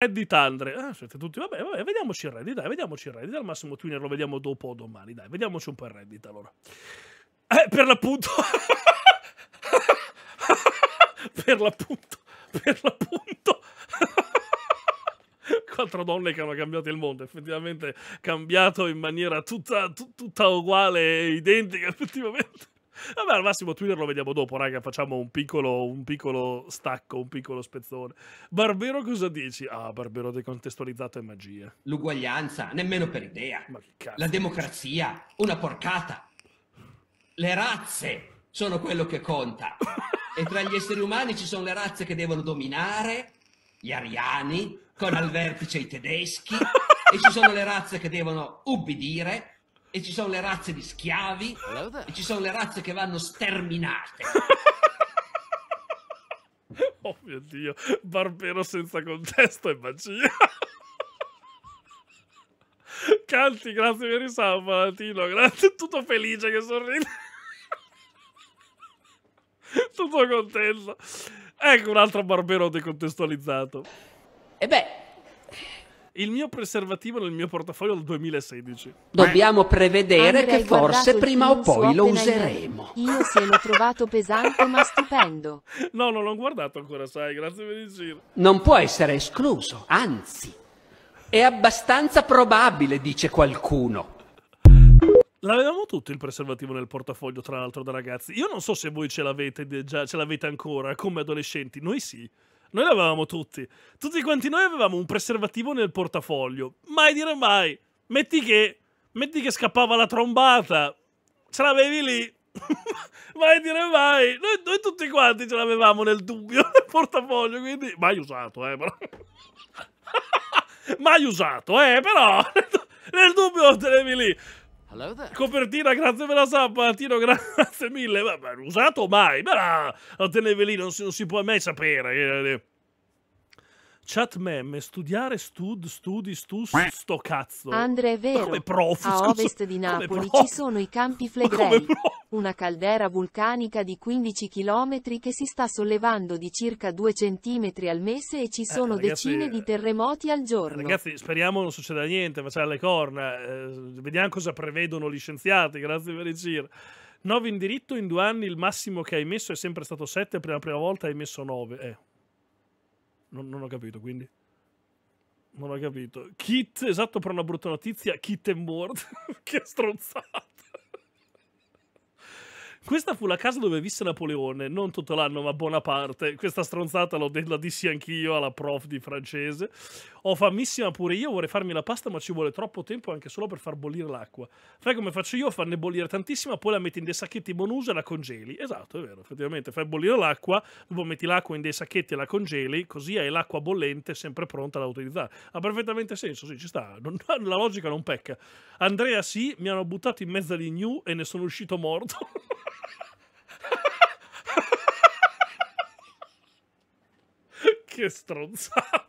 Reddit Andre. Ah, siete tutti, vabbè, vabbè, vediamoci il Reddit, dai, vediamoci il Reddit. Al massimo Twinner lo vediamo dopo o domani, dai, vediamoci un po' il Reddit allora. Eh, per l'appunto... per l'appunto, per l'appunto... Quattro donne che hanno cambiato il mondo, effettivamente cambiato in maniera tutta, tutta uguale identica, effettivamente. Vabbè, al massimo Twitter lo vediamo dopo, raga. Facciamo un piccolo, un piccolo stacco, un piccolo spezzone. Barbero, cosa dici? Ah, Barbero decontestualizzato è magia. L'uguaglianza, nemmeno per idea. La democrazia, una porcata. Le razze sono quello che conta. e tra gli esseri umani ci sono le razze che devono dominare, gli ariani, con al vertice i tedeschi, e ci sono le razze che devono ubbidire e ci sono le razze di schiavi e ci sono le razze che vanno sterminate. oh mio Dio, Barbero senza contesto e magia. Canti, grazie per il San Valentino, grazie, tutto felice che sorride. tutto contento. Ecco un altro Barbero decontestualizzato. E beh, il mio preservativo nel mio portafoglio del 2016. Dobbiamo prevedere Andrei che forse prima o poi lo useremo. Io se l'ho trovato pesante ma stupendo. No, non l'ho guardato ancora, sai, grazie per il giro. Non può essere escluso, anzi. È abbastanza probabile, dice qualcuno. L'avevamo tutto il preservativo nel portafoglio, tra l'altro, da ragazzi. Io non so se voi ce l'avete, già, ce l'avete ancora come adolescenti, noi sì. Noi l'avevamo tutti. Tutti quanti noi avevamo un preservativo nel portafoglio. Mai dire mai. Metti che, metti che scappava la trombata. Ce l'avevi lì. mai dire mai. Noi, noi tutti quanti ce l'avevamo nel dubbio nel portafoglio. Quindi mai usato, eh, però. mai usato, eh, però. nel dubbio lo tenevi lì. Copertina, grazie per la sub, Tino, grazie mille. ma, usato mai, ma la tenevi lì, non si, non si può mai sapere. Eh, eh. Chat meme, studiare stud, studi, stus, sto cazzo. Andre, è vero. come prof, a ovest di Napoli ci sono i campi flegrei una caldera vulcanica di 15 km che si sta sollevando di circa 2 cm al mese e ci eh, sono eh, ragazzi, decine di eh, terremoti al giorno. Ragazzi, speriamo non succeda niente, ma c'è le corna. Eh, vediamo cosa prevedono gli scienziati, grazie per il giro. 9 in diritto in due anni, il massimo che hai messo è sempre stato 7, per la prima volta hai messo 9. Eh. Non, non ho capito, quindi non ho capito. Kit, esatto per una brutta notizia, Kit è morto. che stronzata. Questa fu la casa dove visse Napoleone, non tutto l'anno, ma buona parte. Questa stronzata de- la dissi anch'io alla prof di francese. Ho famissima pure io, vorrei farmi la pasta, ma ci vuole troppo tempo anche solo per far bollire l'acqua. Fai come faccio io, farne bollire tantissima, poi la metti in dei sacchetti monuse e la congeli. Esatto, è vero, effettivamente. Fai bollire l'acqua, dopo metti l'acqua in dei sacchetti e la congeli, così hai l'acqua bollente sempre pronta da utilizzare. Ha perfettamente senso, sì, ci sta. Non, la logica non pecca. Andrea sì, mi hanno buttato in mezzo agli gnu e ne sono uscito morto. che stronzata.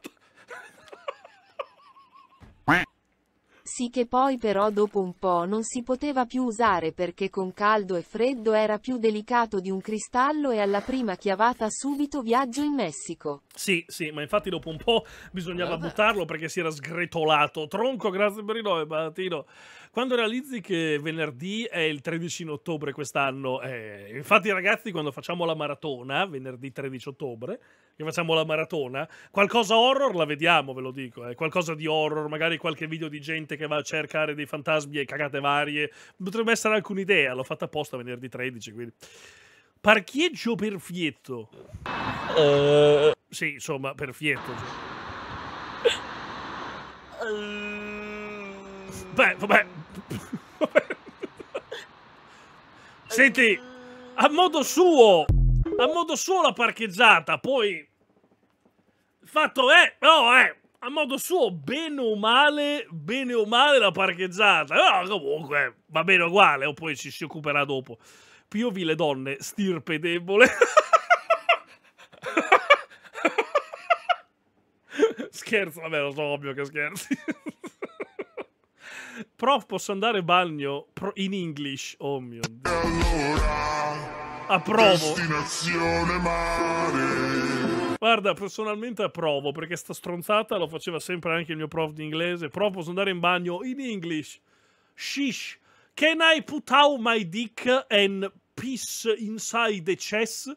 Sì che poi però dopo un po' non si poteva più usare perché con caldo e freddo era più delicato di un cristallo e alla prima chiavata subito viaggio in Messico. Sì, sì, ma infatti dopo un po' bisognava buttarlo perché si era sgretolato. Tronco, grazie per i nove, Battino. Quando realizzi che venerdì è il 13 ottobre quest'anno, eh, infatti ragazzi quando facciamo la maratona, venerdì 13 ottobre, che facciamo la maratona, qualcosa horror la vediamo, ve lo dico, eh, qualcosa di horror, magari qualche video di gente che va a cercare dei fantasmi e cagate varie, potrebbe essere anche un'idea, l'ho fatta apposta venerdì 13, quindi... Parcheggio per Fietto. Uh... Sì, insomma, per Fietto. Sì. Uh... Beh, vabbè, Senti, a modo suo, a modo suo la parcheggiata, poi... Il fatto è, no, eh, a modo suo, bene o male, bene o male la parcheggiata. No, comunque, va bene uguale, o poi ci si occuperà dopo. Piovi le donne, stirpe debole. scherzo, vabbè, lo so, ovvio che scherzi prof posso andare in bagno in English? Oh mio dio. Allora, approvo. Destinazione mare. Guarda, personalmente approvo perché sta stronzata lo faceva sempre anche il mio prof di inglese. Prof posso andare in bagno in English? Shish. Can I put out my dick and piss inside the chest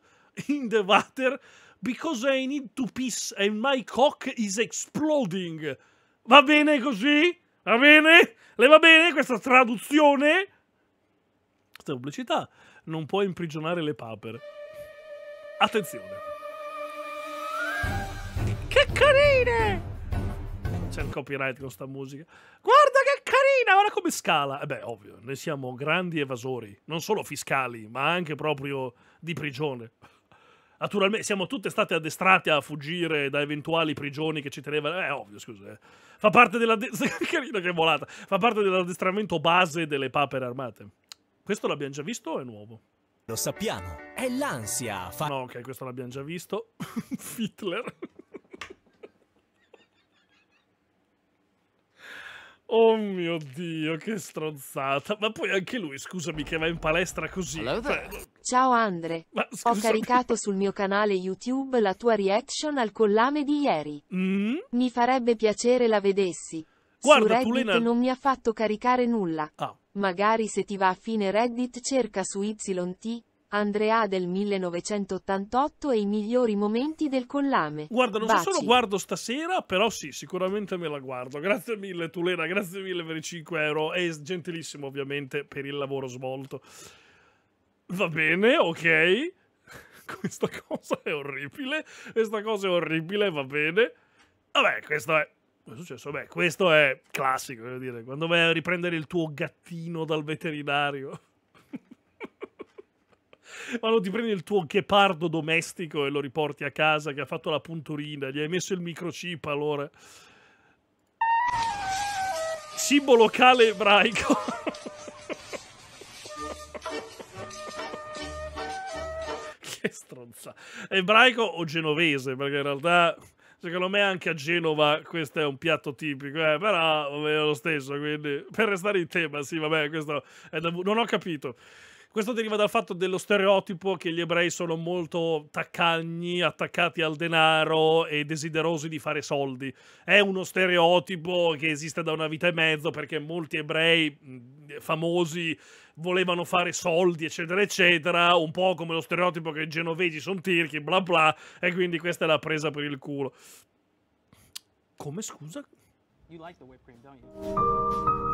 in the water? Because I need to piss and my cock is exploding. Va bene così? Va bene? Le va bene questa traduzione? Questa pubblicità non può imprigionare le papere. Attenzione. Che carine! C'è il copyright con sta musica. Guarda che carina! Guarda come scala! E eh beh, ovvio, noi siamo grandi evasori, non solo fiscali, ma anche proprio di prigione. Naturalmente siamo tutte state addestrate a fuggire da eventuali prigioni che ci tenevano. Eh, ovvio, scusa. Eh. Fa parte Carino che è volata. Fa parte dell'addestramento base delle papere armate. Questo l'abbiamo già visto o è nuovo? Lo sappiamo, è l'ansia. Fa... No, ok, questo l'abbiamo già visto. Hitler. Oh mio Dio, che stronzata. Ma poi anche lui, scusami, che va in palestra così. Ciao Andre. Ho caricato sul mio canale YouTube la tua reaction al collame di ieri. Mm? Mi farebbe piacere la vedessi. Guarda, Su Reddit non mi ha fatto caricare nulla. Ah. Magari se ti va a fine Reddit cerca su YT Andrea del 1988 e i migliori momenti del collame. Guarda, non Baci. so se lo guardo stasera, però sì, sicuramente me la guardo. Grazie mille Tulena, grazie mille per i 5 euro e gentilissimo ovviamente per il lavoro svolto. Va bene, ok. questa cosa è orribile, questa cosa è orribile, va bene. Vabbè, questo è Cosa è successo? Beh, questo è classico, voglio dire, quando vai a riprendere il tuo gattino dal veterinario quando ti prendi il tuo ghepardo domestico e lo riporti a casa che ha fatto la punturina, gli hai messo il microchip allora. Cibo locale ebraico. che stronza. Ebraico o genovese, perché in realtà... Secondo me anche a Genova questo è un piatto tipico, eh, però è lo stesso, quindi per restare in tema, sì, vabbè, questo è da... non ho capito. Questo deriva dal fatto dello stereotipo che gli ebrei sono molto taccagni, attaccati al denaro e desiderosi di fare soldi. È uno stereotipo che esiste da una vita e mezzo perché molti ebrei famosi volevano fare soldi, eccetera, eccetera, un po' come lo stereotipo che i genovesi sono tirchi, bla bla, e quindi questa è la presa per il culo. Come scusa? You like the whipped cream, don't you?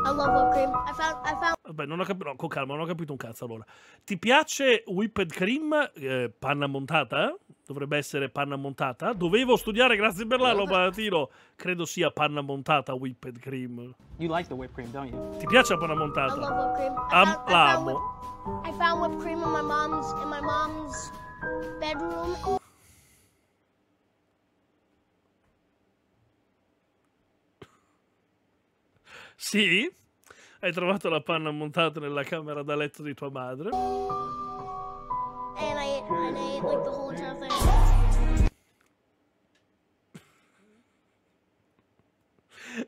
I love whipped cream. I found, I found... Vabbè, non ho capito, no, con calma, non ho capito un cazzo allora. Ti piace whipped cream, eh, panna montata? Dovrebbe essere panna montata. Dovevo studiare, grazie per l'anno, tiro. Credo sia panna montata whipped cream. You like the whipped cream, don't you? Ti piace la panna montata? I love whipped cream. I found, I found, whip, I found whipped cream in my mom's, in my mom's bedroom. Sì? Hai trovato la panna montata nella camera da letto di tua madre? Eh,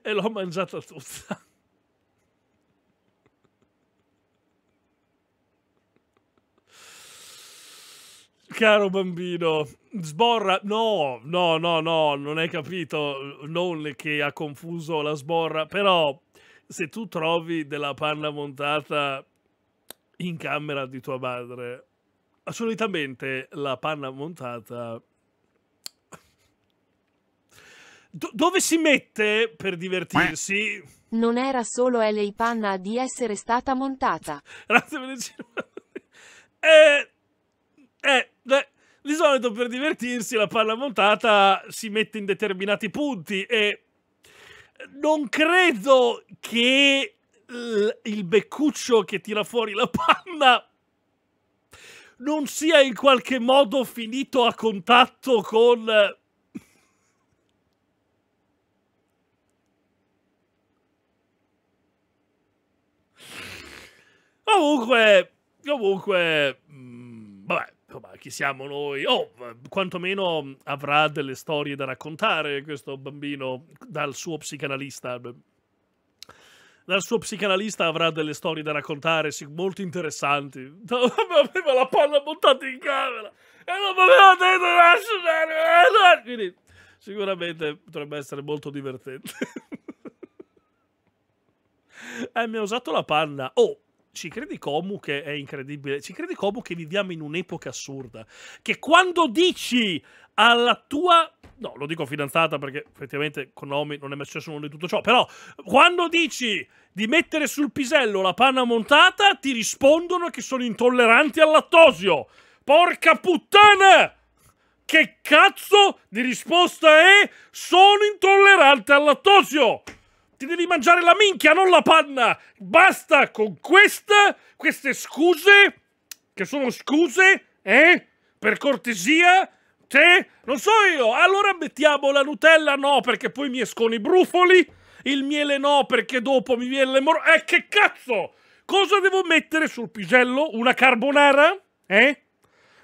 e l'ho mangiata tutta. Caro bambino, sborra. No, no, no, no, non hai capito. Non che ha confuso la sborra, però se tu trovi della panna montata in camera di tua madre, solitamente la panna montata Do dove si mette per divertirsi? Non era solo LA Panna di essere stata montata. Grazie per eh, eh, eh, di solito per divertirsi la panna montata si mette in determinati punti e non credo che il beccuccio che tira fuori la panna non sia in qualche modo finito a contatto con comunque comunque mm, Oh, ma chi siamo noi? Oh, quantomeno mm, avrà delle storie da raccontare questo bambino dal suo psicanalista. Dal suo psicanalista avrà delle storie da raccontare sì, molto interessanti. Aveva la palla montata in camera e non aveva detto lasciare. Eh, Quindi sicuramente potrebbe essere molto divertente. eh, mi ha usato la panna. Oh! ci credi Comu che è incredibile, ci credi Comu che viviamo in un'epoca assurda, che quando dici alla tua, no lo dico fidanzata perché effettivamente con Naomi non è mai successo nulla di tutto ciò, però quando dici di mettere sul pisello la panna montata ti rispondono che sono intolleranti al lattosio, porca puttana! Che cazzo di risposta è? Sono intollerante al lattosio! Ti devi mangiare la minchia, non la panna! Basta con questa, queste scuse, che sono scuse, eh? Per cortesia, te? Non so io! Allora mettiamo la Nutella? No, perché poi mi escono i brufoli. Il miele no, perché dopo mi viene le mor... Eh, che cazzo! Cosa devo mettere sul pisello? Una carbonara? Eh?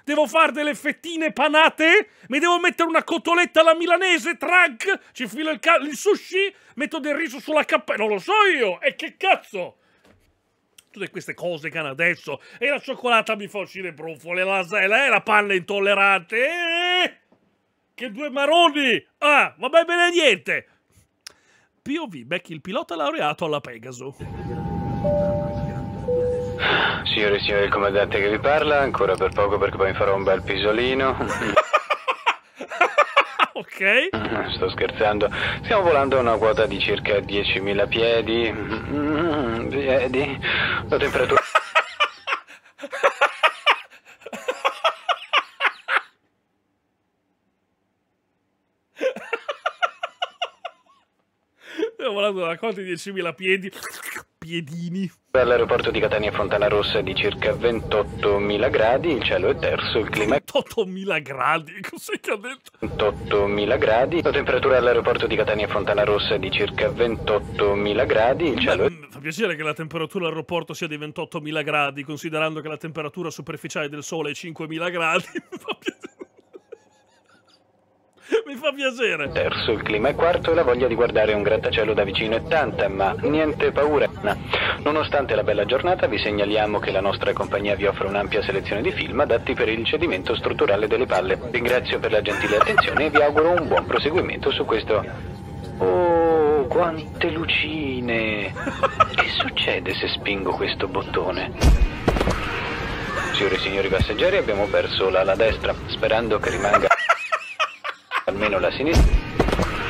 Devo fare delle fettine panate? Mi devo mettere una cotoletta alla milanese, trag? Ci filo il, il sushi? Metto del riso sulla cappella? Non lo so io! E che cazzo! tutte queste cose che hanno adesso. E la cioccolata mi fa uscire brufole, la, la, la panna intollerante. Eh, che due maroni! Ah, va bene niente! POV, becchi il pilota laureato alla Pegaso signore e signori, il comandante che vi parla, ancora per poco perché poi mi farò un bel pisolino. ok. Sto scherzando. Stiamo volando a una quota di circa 10.000 piedi. Mm, piedi. La temperatura... Stiamo volando a una quota di 10.000 piedi piedini. Dall'aeroporto di Catania Fontana Rossa è di circa 28.000 gradi, il cielo è terzo, il clima è... 28.000 gradi, cos'è che ha detto? 28.000 gradi, la temperatura all'aeroporto di Catania Fontana Rossa è di circa 28.000 gradi, il cielo Beh, è... Mm, fa piacere che la temperatura all'aeroporto sia di 28.000 gradi, considerando che la temperatura superficiale del sole è 5.000 gradi, fa piacere. Mi fa piacere. Terzo, il clima è quarto e la voglia di guardare un grattacielo da vicino è tanta, ma niente paura. No. Nonostante la bella giornata, vi segnaliamo che la nostra compagnia vi offre un'ampia selezione di film adatti per il cedimento strutturale delle palle. Ringrazio per la gentile attenzione e vi auguro un buon proseguimento su questo. Oh, quante lucine! Che succede se spingo questo bottone? Signore e signori passeggeri, abbiamo perso l'ala destra, sperando che rimanga almeno la sinistra.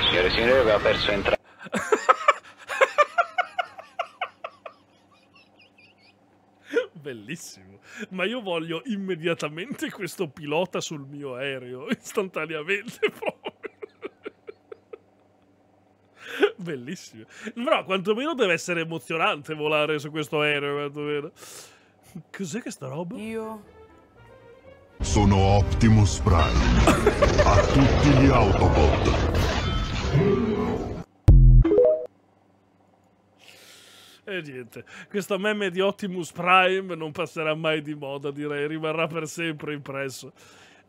Signore e signori, aveva perso entrambi. Bellissimo, ma io voglio immediatamente questo pilota sul mio aereo, istantaneamente proprio. Bellissimo. Però quantomeno deve essere emozionante volare su questo aereo, quantomeno. Cos'è questa roba? Io sono Optimus Prime. A tutti gli Autobot. E niente, questo meme di Optimus Prime non passerà mai di moda, direi, rimarrà per sempre impresso.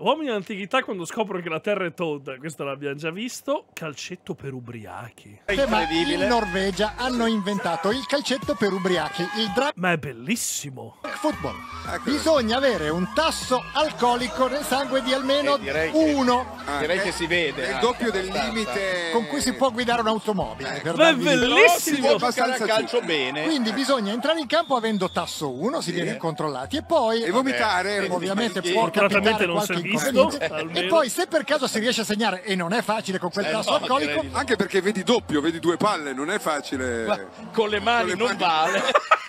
Uomini dell'antichità quando scoprono che la Terra è tonda, questo l'abbiamo già visto, calcetto per ubriachi. È incredibile. in Norvegia hanno inventato il calcetto per ubriachi, il dra- Ma è bellissimo. Ecco, football. Ecco. Bisogna avere un tasso alcolico nel sangue di almeno eh, direi uno. Che, ah, direi che si vede. il doppio del limite. Con cui si può guidare un'automobile. Eh, ma è bellissimo. si Abbastanza calcio bene. Quindi bisogna entrare in campo avendo tasso 1, si sì. viene controllati e poi... E vabbè, vomitare. Ovviamente può capitare non qualche visto. e poi se per caso si riesce a segnare, e non è facile con quel eh, tasso no, alcolico. Anche perché vedi doppio, vedi due palle, non è facile. Ma con le mani con le non mani. vale.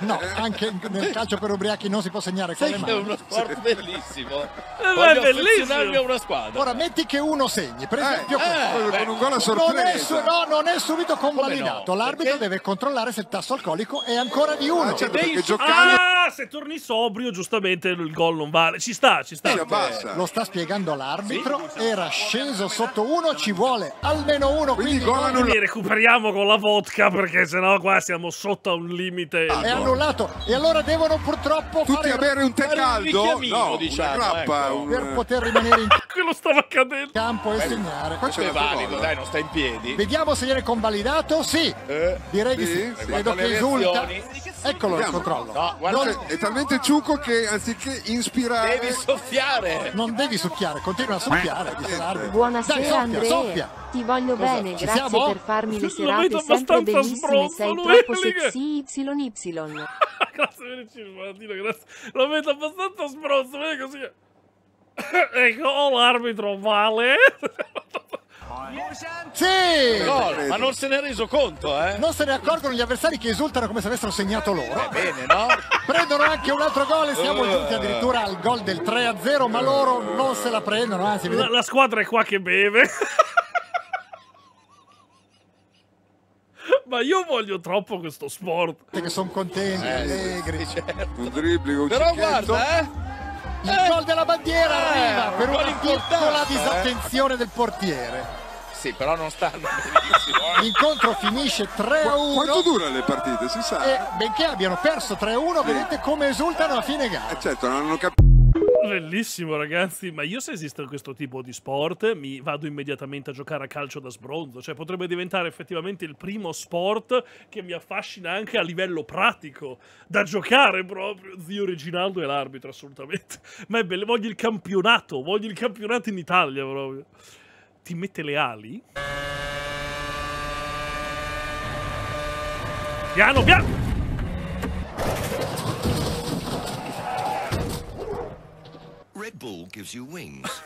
No, anche nel calcio per ubriachi non si può segnare Sai con le mani. Eh, è uno sport bellissimo. Ma è bellissimo. una squadra. Ora metti che uno segni, per eh, esempio, eh, con un gol a sorpresa. no, non è subito convalidato. No? L'arbitro deve controllare se il tasso alcolico è ancora di uno. Ah, certo, giocare... ah se torni sobrio, giustamente il gol non vale. Ci sta, ci sta. Sì, Lo sta spiegando l'arbitro. Sì, Era sceso sotto uno, ci vuole almeno uno. Quindi, quindi gol non... recuperiamo con la vodka perché sennò qua siamo sotto a un limite. Allora. Ah, annullato e allora devono purtroppo tutti a bere un tè caldo no, diciamo, grappa, ecco. un... per poter rimanere in quello stava accadendo campo e segnare questo è valido dai non sta in piedi vediamo se viene convalidato sì eh, direi sì, di sì, eh, vedo che risulta eccolo vediamo. il controllo no, guarda, è talmente ciuco che anziché inspirare devi soffiare non devi succhiare continua a soffiare buonasera soffia, Andrea soffia. ti voglio Cosa? bene grazie per farmi le serate sempre bellissime sei troppo eh, sexy y y Madonna. grazie per il cibo, Martino, grazie. Lo vedo abbastanza sbronzo, vedi così. ecco, o l'arbitro vale. Sì! Gol, ma non se ne è reso conto, eh? Non se ne accorgono gli avversari che esultano come se avessero segnato loro. Eh, bene, no? Prendono anche un altro gol e siamo uh. giunti addirittura al gol del 3-0, ma loro non se la prendono, anzi... La, la squadra è qua che beve. ma io voglio troppo questo sport. Che sono contenti, eh, allegri. Certo. Un dribbling, un Però cicchetto. guarda, eh. Il eh. gol della bandiera eh, arriva per una piccola eh. disattenzione del portiere. Sì, però non stanno benissimo. Eh. L'incontro finisce 3-1. Quanto durano le partite, si sa? E eh, benché abbiano perso 3-1, sì. vedete come esultano a fine gara. Eh certo, non hanno capito. Bellissimo ragazzi, ma io se esiste questo tipo di sport mi vado immediatamente a giocare a calcio da sbronzo, cioè potrebbe diventare effettivamente il primo sport che mi affascina anche a livello pratico, da giocare proprio, zio Reginaldo è l'arbitro assolutamente, ma è bello, voglio il campionato, voglio il campionato in Italia proprio, ti mette le ali? Piano piano! Red Bull gives you wings.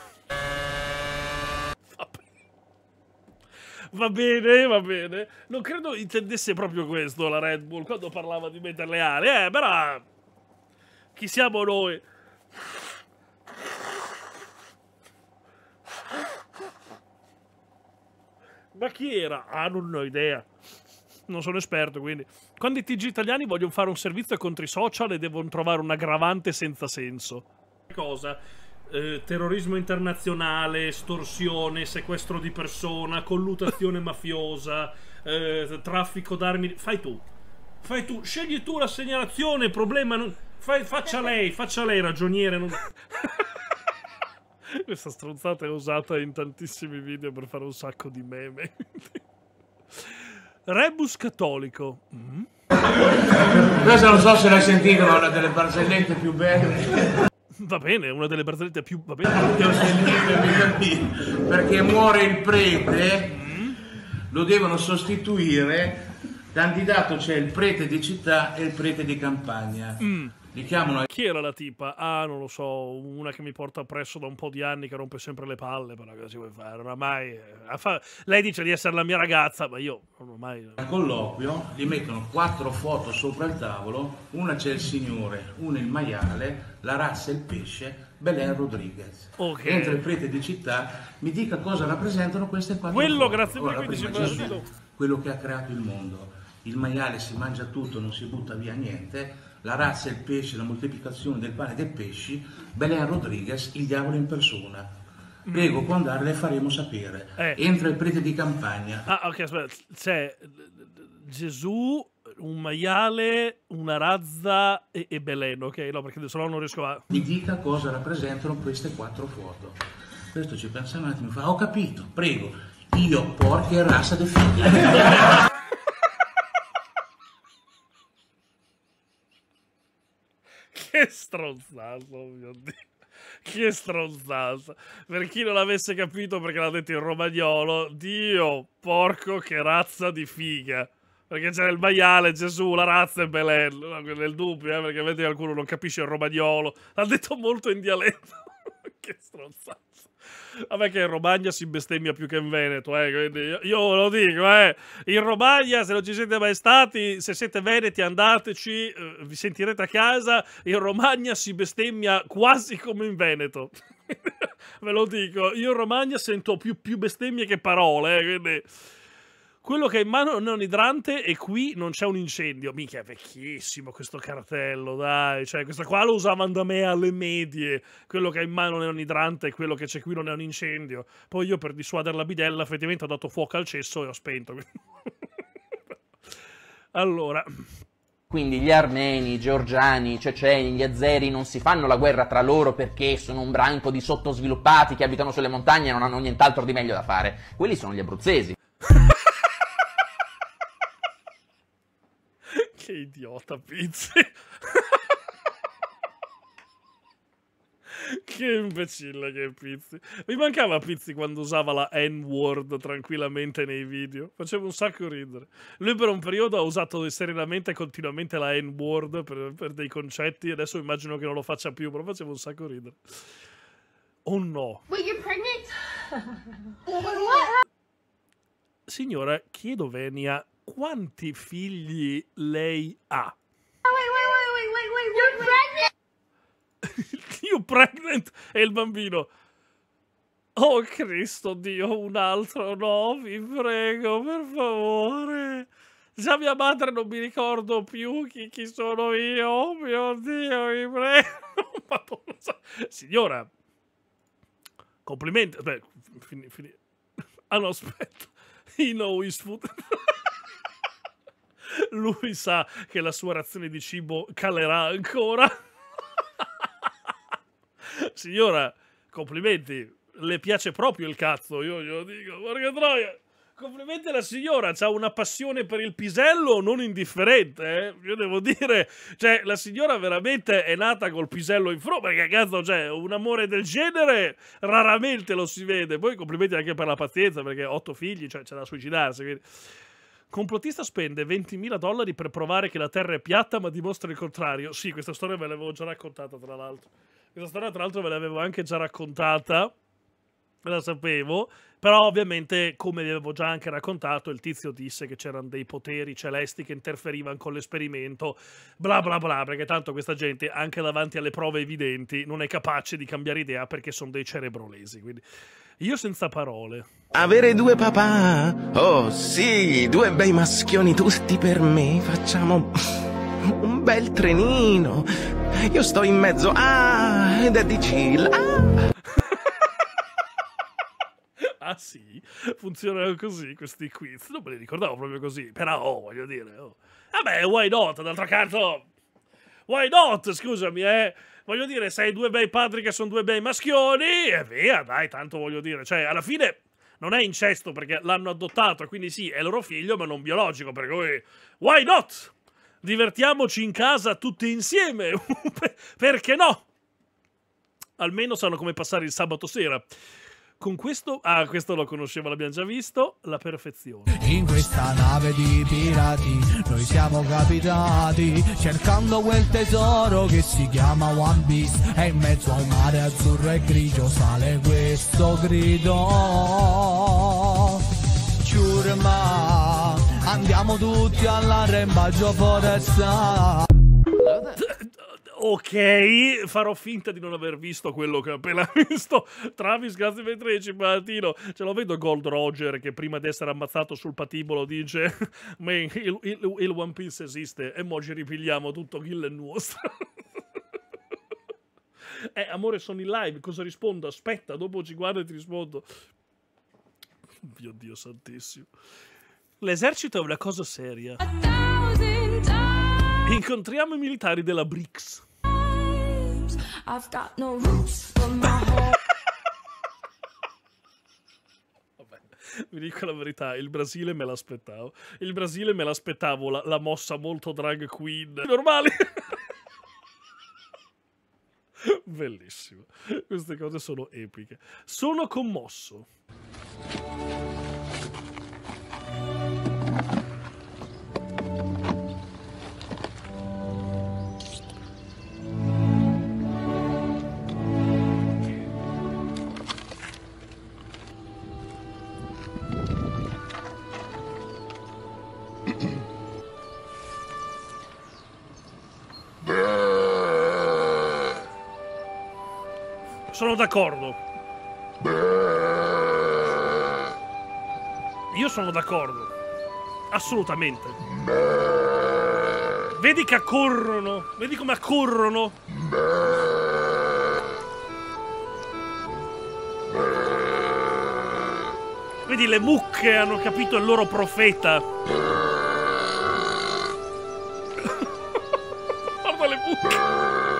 va bene, va bene. Non credo intendesse proprio questo la Red Bull quando parlava di metterle ali, eh, però chi siamo noi? Ma chi era? Ah, non ho idea. Non sono esperto, quindi. Quando i TG italiani vogliono fare un servizio contro i social e devono trovare un aggravante senza senso cosa, eh, terrorismo internazionale, estorsione, sequestro di persona, collutazione mafiosa, eh, traffico d'armi, fai tu. Fai tu, scegli tu la segnalazione, problema non... fai, faccia lei, faccia lei ragioniere. Non... Questa stronzata è usata in tantissimi video per fare un sacco di meme. Rebus cattolico. Mm -hmm. Questa non so se l'hai sentito, ma è una delle barzellette più belle. Va bene, una delle barzellette più... Va bene. perché muore il prete, mm. lo devono sostituire, candidato c'è il prete di città e il prete di campagna. Mm. Li chiamano. Chi era la tipa? Ah, non lo so, una che mi porta presso da un po' di anni che rompe sempre le palle, però cosa si vuoi fare? Oramai. Eh, lei dice di essere la mia ragazza, ma io oramai... Al colloquio gli mettono quattro foto sopra il tavolo: una c'è il signore, una il maiale, la razza e il pesce, Belen Rodriguez. Ok. Mentre il prete di città mi dica cosa rappresentano queste quattro Quello, foto. grazie mille, quindi prima, Gesù, quello che ha creato il mondo. Il maiale si mangia tutto, non si butta via niente la razza e il pesce, la moltiplicazione del pane e dei pesci, Belen Rodriguez, il diavolo in persona. Mm. Prego, può andare, le faremo sapere. Eh. Entra il prete di campagna. Ah, ok, aspetta. C'è Gesù, un maiale, una razza e, e Belen, ok? No, perché se no non riesco a... Mi dica cosa rappresentano queste quattro foto. Questo ci pensa un attimo, fa, ho capito, prego. Io, porca e razza del figlio. che stronzata, oh mio Dio. Che stronzata. Per chi non l'avesse capito perché l'ha detto in romagnolo, Dio, porco, che razza di figa. Perché c'era il maiale, Gesù, la razza è Belen. Nel dubbio, eh, perché vedi qualcuno non capisce il romagnolo. L'ha detto molto in dialetto. che stronzata. Vabbè che in Romagna si bestemmia più che in Veneto, eh, quindi io lo dico, eh. In Romagna, se non ci siete mai stati, se siete veneti andateci, eh, vi sentirete a casa. In Romagna si bestemmia quasi come in Veneto. Ve lo dico, io in Romagna sento più, più bestemmie che parole, eh, quindi quello che è in mano non è un idrante e qui non c'è un incendio. Mica è vecchissimo questo cartello, dai. Cioè, questa qua lo usavano da me alle medie. Quello che è in mano non è un idrante e quello che c'è qui non è un incendio. Poi io per dissuadere la bidella effettivamente ho dato fuoco al cesso e ho spento. allora... Quindi gli armeni, i georgiani, i ceceni, gli azeri non si fanno la guerra tra loro perché sono un branco di sottosviluppati che abitano sulle montagne e non hanno nient'altro di meglio da fare. Quelli sono gli abruzzesi. Che idiota, Pizzi. che imbecille che è Pizzi. Mi mancava Pizzi quando usava la N-word tranquillamente nei video. Faceva un sacco ridere. Lui per un periodo ha usato serenamente e continuamente la N-word per, per, dei concetti. Adesso immagino che non lo faccia più, però faceva un sacco ridere. Oh no. Wait, you're pregnant? Signora, chiedo venia quanti figli lei ha? You pregnant e il bambino. Oh Cristo Dio, un altro no, vi prego, per favore. Già mia madre non mi ricordo più chi, chi sono io. Oh mio Dio, vi prego. Signora, complimenti. Beh, fini, fini. Ah no, aspetta. He know his food. lui sa che la sua razione di cibo calerà ancora. Signora, complimenti, le piace proprio il cazzo, io glielo dico, guarda troia. Complimenti alla signora, ha una passione per il pisello non indifferente, eh? io devo dire, cioè la signora veramente è nata col pisello in fronte, perché cazzo, cioè, un amore del genere raramente lo si vede, poi complimenti anche per la pazienza, perché otto figli, cioè c'è da suicidarsi, quindi... Complotista spende 20.000 dollari per provare che la Terra è piatta, ma dimostra il contrario. Sì, questa storia ve l'avevo già raccontata, tra l'altro. Questa storia, tra l'altro, ve l'avevo anche già raccontata la sapevo, però ovviamente, come vi avevo già anche raccontato, il tizio disse che c'erano dei poteri celesti che interferivano con l'esperimento, bla bla bla, perché tanto questa gente, anche davanti alle prove evidenti, non è capace di cambiare idea perché sono dei cerebrolesi, quindi... Io senza parole. Avere due papà? Oh sì, due bei maschioni tutti per me. Facciamo un bel trenino. Io sto in mezzo. Ah, ed è di chill. Ah ah sì, funzionano così questi quiz. Non me li ricordavo proprio così, però oh, voglio dire. Oh. Vabbè, why not? D'altro canto, why not? Scusami, eh. Voglio dire, sei due bei padri che sono due bei maschioni e via, dai, tanto voglio dire. Cioè, alla fine non è incesto perché l'hanno adottato, quindi sì, è loro figlio, ma non biologico, per cui why not? Divertiamoci in casa tutti insieme, perché no? Almeno sanno come passare il sabato sera con questo, ah, questo lo conoscevo, l'abbiamo già visto. La perfezione. In questa nave di pirati noi siamo capitati cercando quel tesoro che si chiama One Piece. E in mezzo al mare azzurro e grigio sale questo grido. Ciurma, andiamo tutti all'arrembaggio forestale ok, farò finta di non aver visto quello che ho appena visto. Travis, grazie per 13, Martino. Ce lo vedo Gold Roger che prima di essere ammazzato sul patibolo dice Man, il, il, il One Piece esiste e oggi ripigliamo tutto kill e nostro. eh, amore, sono in live, cosa rispondo? Aspetta, dopo ci guardo e ti rispondo. Mio Dio santissimo. L'esercito è una cosa seria. Incontriamo i militari della BRICS. I've got no roots but my whole... vi dico la verità, il Brasile me l'aspettavo. Il Brasile me l'aspettavo, la, la, mossa molto drag queen. Normale. Bellissimo. Queste cose sono epiche. Sono commosso. sono d'accordo. Io sono d'accordo. Assolutamente. Vedi che accorrono. Vedi come accorrono. Vedi le mucche hanno capito il loro profeta. Guarda le mucche.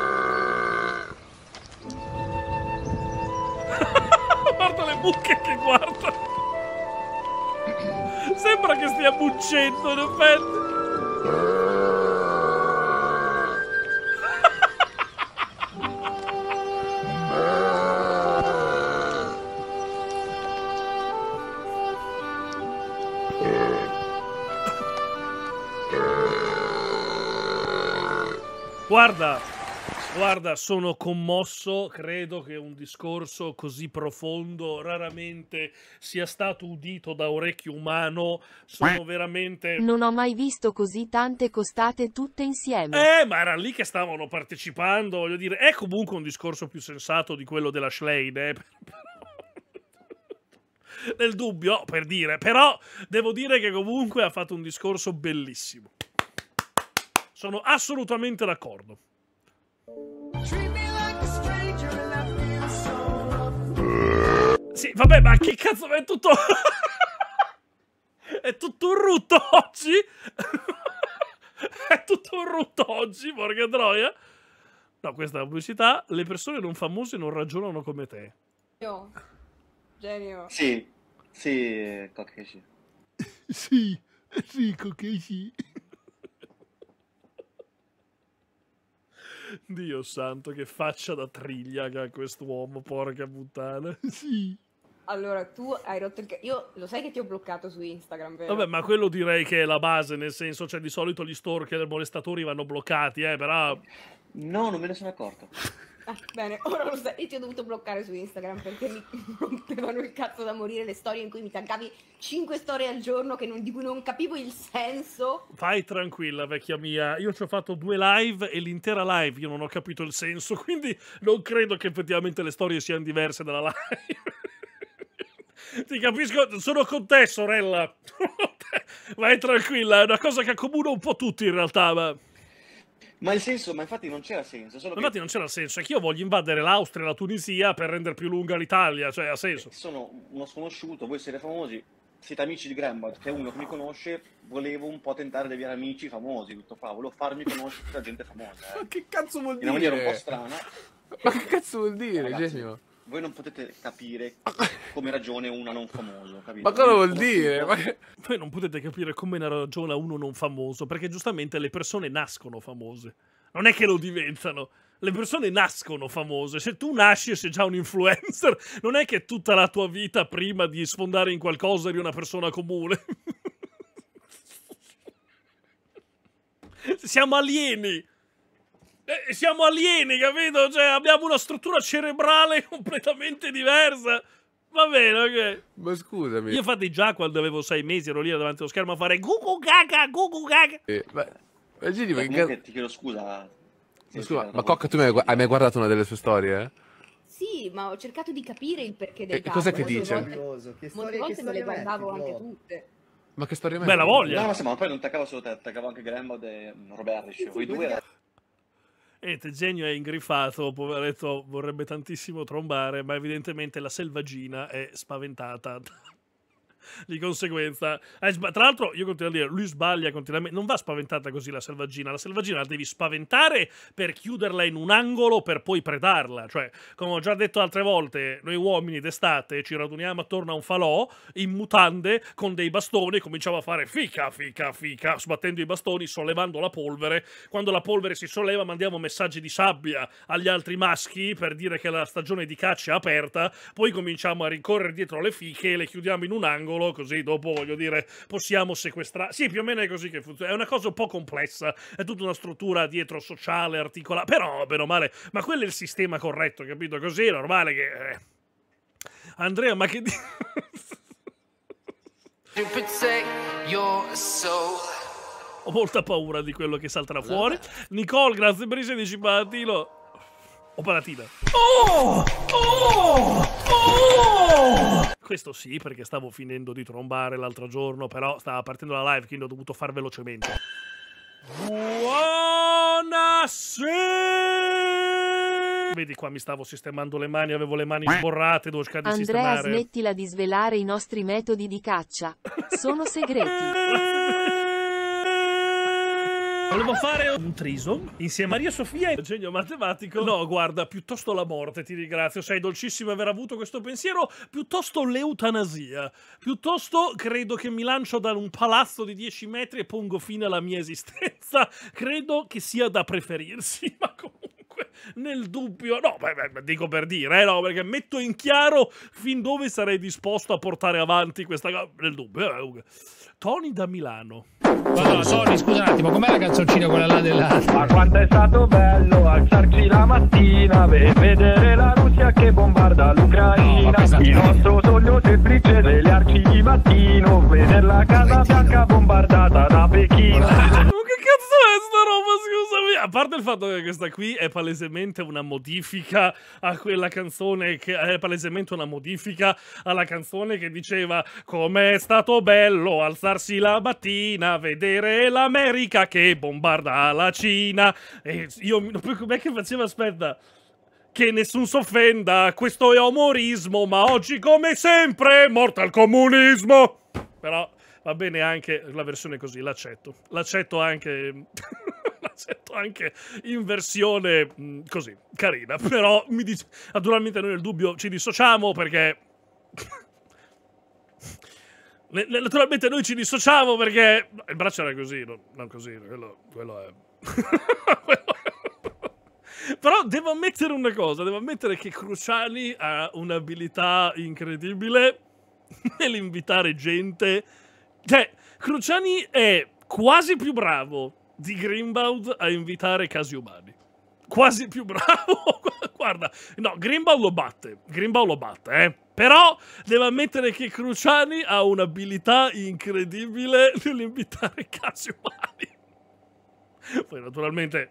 mucche che guarda. Sembra che stia buccendo, in effetti. Guarda! Guarda, sono commosso, credo che un discorso così profondo raramente sia stato udito da orecchio umano, sono veramente... Non ho mai visto così tante costate tutte insieme. Eh, ma era lì che stavano partecipando, voglio dire, è comunque un discorso più sensato di quello della Schleide, eh? Nel dubbio, per dire, però devo dire che comunque ha fatto un discorso bellissimo. Sono assolutamente d'accordo. Sì, vabbè, ma che cazzo è tutto... è tutto un rutto oggi? è tutto un rutto oggi, porca troia. No, questa è la pubblicità. Le persone non famose non ragionano come te. Io. Genio. Sì. Sì, Kokeshi. sì, sì, Kokeshi. Dio santo, che faccia da triglia che ha quest'uomo, porca puttana. sì. Allora, tu hai rotto il cazzo. Io lo sai che ti ho bloccato su Instagram, vero? Vabbè, ma quello direi che è la base, nel senso, cioè di solito gli stalker e molestatori vanno bloccati, eh, però... No, non me ne sono accorto. Ah, bene, ora lo sai. Io ti ho dovuto bloccare su Instagram perché mi rompevano il cazzo da morire le storie in cui mi taggavi 5 storie al giorno non, di cui non capivo il senso. Vai tranquilla, vecchia mia. Io ci ho fatto due live e l'intera live io non ho capito il senso, quindi non credo che effettivamente le storie siano diverse dalla live. ti capisco, sono con te, sorella. Vai tranquilla, è una cosa che accomuna un po' tutti in realtà, ma... Ma il senso, ma infatti non c'era senso. Solo infatti che... non c'era senso. Anch'io voglio invadere l'Austria e la Tunisia per rendere più lunga l'Italia, cioè ha senso. Eh, sono uno sconosciuto, voi siete famosi, siete amici di Grambat, che è uno che mi conosce, volevo un po' tentare di avere amici famosi, tutto qua, volevo farmi conoscere da gente famosa. Eh. ma che cazzo vuol dire? In una maniera un po' strana. ma che cazzo vuol dire, Ragazzi, Genio? voi non potete capire come ragione una non famoso, capito? Ma cosa vuol dire? Che... Voi non potete capire come ragiona uno non famoso, perché giustamente le persone nascono famose. Non è che lo diventano. Le persone nascono famose. Se tu nasci e sei già un influencer, non è che tutta la tua vita prima di sfondare in qualcosa eri una persona comune. Siamo alieni. Eh, eh, siamo alieni, capito? Cioè, abbiamo una struttura cerebrale completamente diversa. Va bene, ok. Ma scusami. Io infatti già quando avevo sei mesi ero lì davanti allo schermo a fare cucu gaga, cucu gaga. Eh, ma... Gini, ma eh, Ti chiedo scusa. Ma, scusa, ma Cocca, tu mi hai, hai mai guardato una delle sue storie? Eh? Sì, ma ho cercato di capire il perché del e, caso. Cos'è che dice? Molte volte, che storie, molte volte che me le guardavo metti, anche no. tutte. Ma che storia metti? Bella voglia! No, ma, sì, ma poi non attaccavo solo te, attaccavo anche Grembo e Robert. sì, Voi due... Niente, Genio è ingrifato, poveretto, vorrebbe tantissimo trombare, ma evidentemente la selvaggina è spaventata di conseguenza. Eh, tra l'altro, io continuo a dire, lui sbaglia continuamente. Non va spaventata così la selvaggina. La selvaggina la devi spaventare per chiuderla in un angolo per poi predarla. Cioè, come ho già detto altre volte, noi uomini d'estate ci raduniamo attorno a un falò in mutande con dei bastoni e cominciamo a fare fica, fica, fica, sbattendo i bastoni, sollevando la polvere. Quando la polvere si solleva, mandiamo messaggi di sabbia agli altri maschi per dire che la stagione di caccia è aperta. Poi cominciamo a rincorrere dietro le fiche e le chiudiamo in un angolo angolo, così dopo voglio dire possiamo sequestrare. Sì, più o meno è così che funziona. È una cosa un po' complessa, è tutta una struttura dietro sociale, articolata, però, bene o male, ma quello è il sistema corretto, capito? Così è normale che... Eh. Andrea, ma che... Ho molta paura di quello che salterà fuori. Nicole, grazie per i 16 palatino. O palatina. Oh! Oh! Oh! questo sì, perché stavo finendo di trombare l'altro giorno, però stava partendo la live, quindi ho dovuto far velocemente. Buonasera! Vedi qua mi stavo sistemando le mani, avevo le mani sborrate, dovevo cercare di Andrea, sistemare. Andrea, smettila di svelare i nostri metodi di caccia. Sono segreti. Volevo fare un trisom insieme a Maria Sofia e genio matematico. No, guarda, piuttosto la morte, ti ringrazio. Sei dolcissimo aver avuto questo pensiero. Piuttosto l'eutanasia. Piuttosto credo che mi lancio da un palazzo di 10 metri e pongo fine alla mia esistenza. Credo che sia da preferirsi, ma comunque nel dubbio, no, beh, beh, dico per dire, eh, no, perché metto in chiaro fin dove sarei disposto a portare avanti questa cosa, nel dubbio. Eh, Tony da Milano. Madonna, Tony, scusa un attimo, com'è la canzoncina quella là della... Ma quanto è stato bello alzarci la mattina per vedere la Russia che bombarda l'Ucraina. No, Il nostro sogno semplice svegliarci di mattino, la Casa Bianca bombardata da Pechino. roba, scusami. A parte il fatto che questa qui è palesemente una modifica a quella canzone, che è palesemente una modifica alla canzone che diceva com'è stato bello alzarsi la mattina, vedere l'America che bombarda la Cina. E io, com'è che faceva, aspetta che nessuno s'offenda, questo è omorismo, ma oggi come sempre morta il comunismo. Però va bene anche la versione così, l'accetto. L'accetto anche cassetto anche in versione mm, così, carina. Però mi dice, naturalmente noi nel dubbio ci dissociamo perché... Naturalmente noi ci dissociamo perché... Il braccio era così, non, così, quello, quello è... però devo ammettere una cosa, devo ammettere che Cruciani ha un'abilità incredibile nell'invitare gente. Cioè, Cruciani è quasi più bravo di Greenbaud a invitare casi umani. Quasi più bravo. Guarda, no, Greenbaud lo batte. Greenbaud lo batte, eh. Però devo ammettere che Cruciani ha un'abilità incredibile nell'invitare casi umani. Poi naturalmente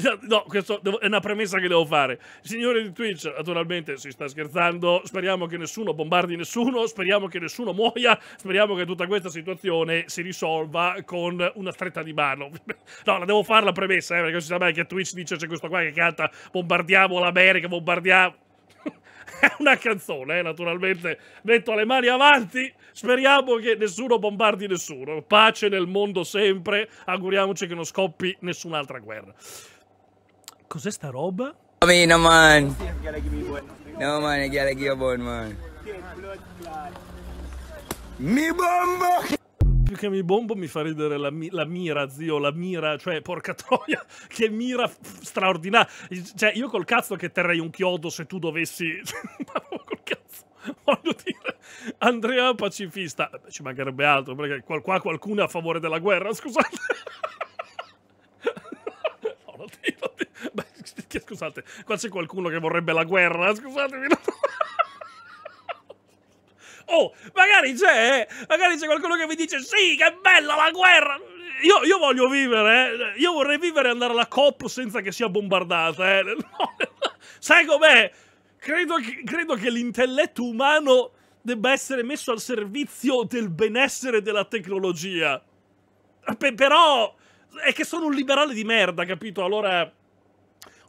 Esatto, no, questo è una premessa che devo fare. Signori di Twitch, naturalmente si sta scherzando. Speriamo che nessuno bombardi nessuno. Speriamo che nessuno muoia. Speriamo che tutta questa situazione si risolva con una stretta di mano. No, la devo fare la premessa, eh, perché non si sa mai che Twitch dice c'è questo qua che canta bombardiamo l'America, bombardiamo è una canzone, eh, naturalmente. Metto le mani avanti, speriamo che nessuno bombardi nessuno. Pace nel mondo sempre, auguriamoci che non scoppi nessun'altra guerra. Cos'è sta roba? No, man! No man, I gotta give one man! Mi bombo! Più che mi bombo mi fa ridere la, mi la mira, zio, la mira, cioè porca troia, che mira straordinaria. Cioè io col cazzo che terrei un chiodo se tu dovessi... col cazzo, voglio dire... Andrea pacifista, ci mancherebbe altro, perché qua qualcuno è a favore della guerra, scusate. Perché scusate, qua c'è qualcuno che vorrebbe la guerra, scusatemi. Oh, magari c'è, eh. magari c'è qualcuno che mi dice sì, che bella la guerra. Io, io voglio vivere, eh. io vorrei vivere e andare alla COP senza che sia bombardata. Eh. No. Sai com'è? Credo che, credo che l'intelletto umano debba essere messo al servizio del benessere della tecnologia. Pe però è che sono un liberale di merda, capito? Allora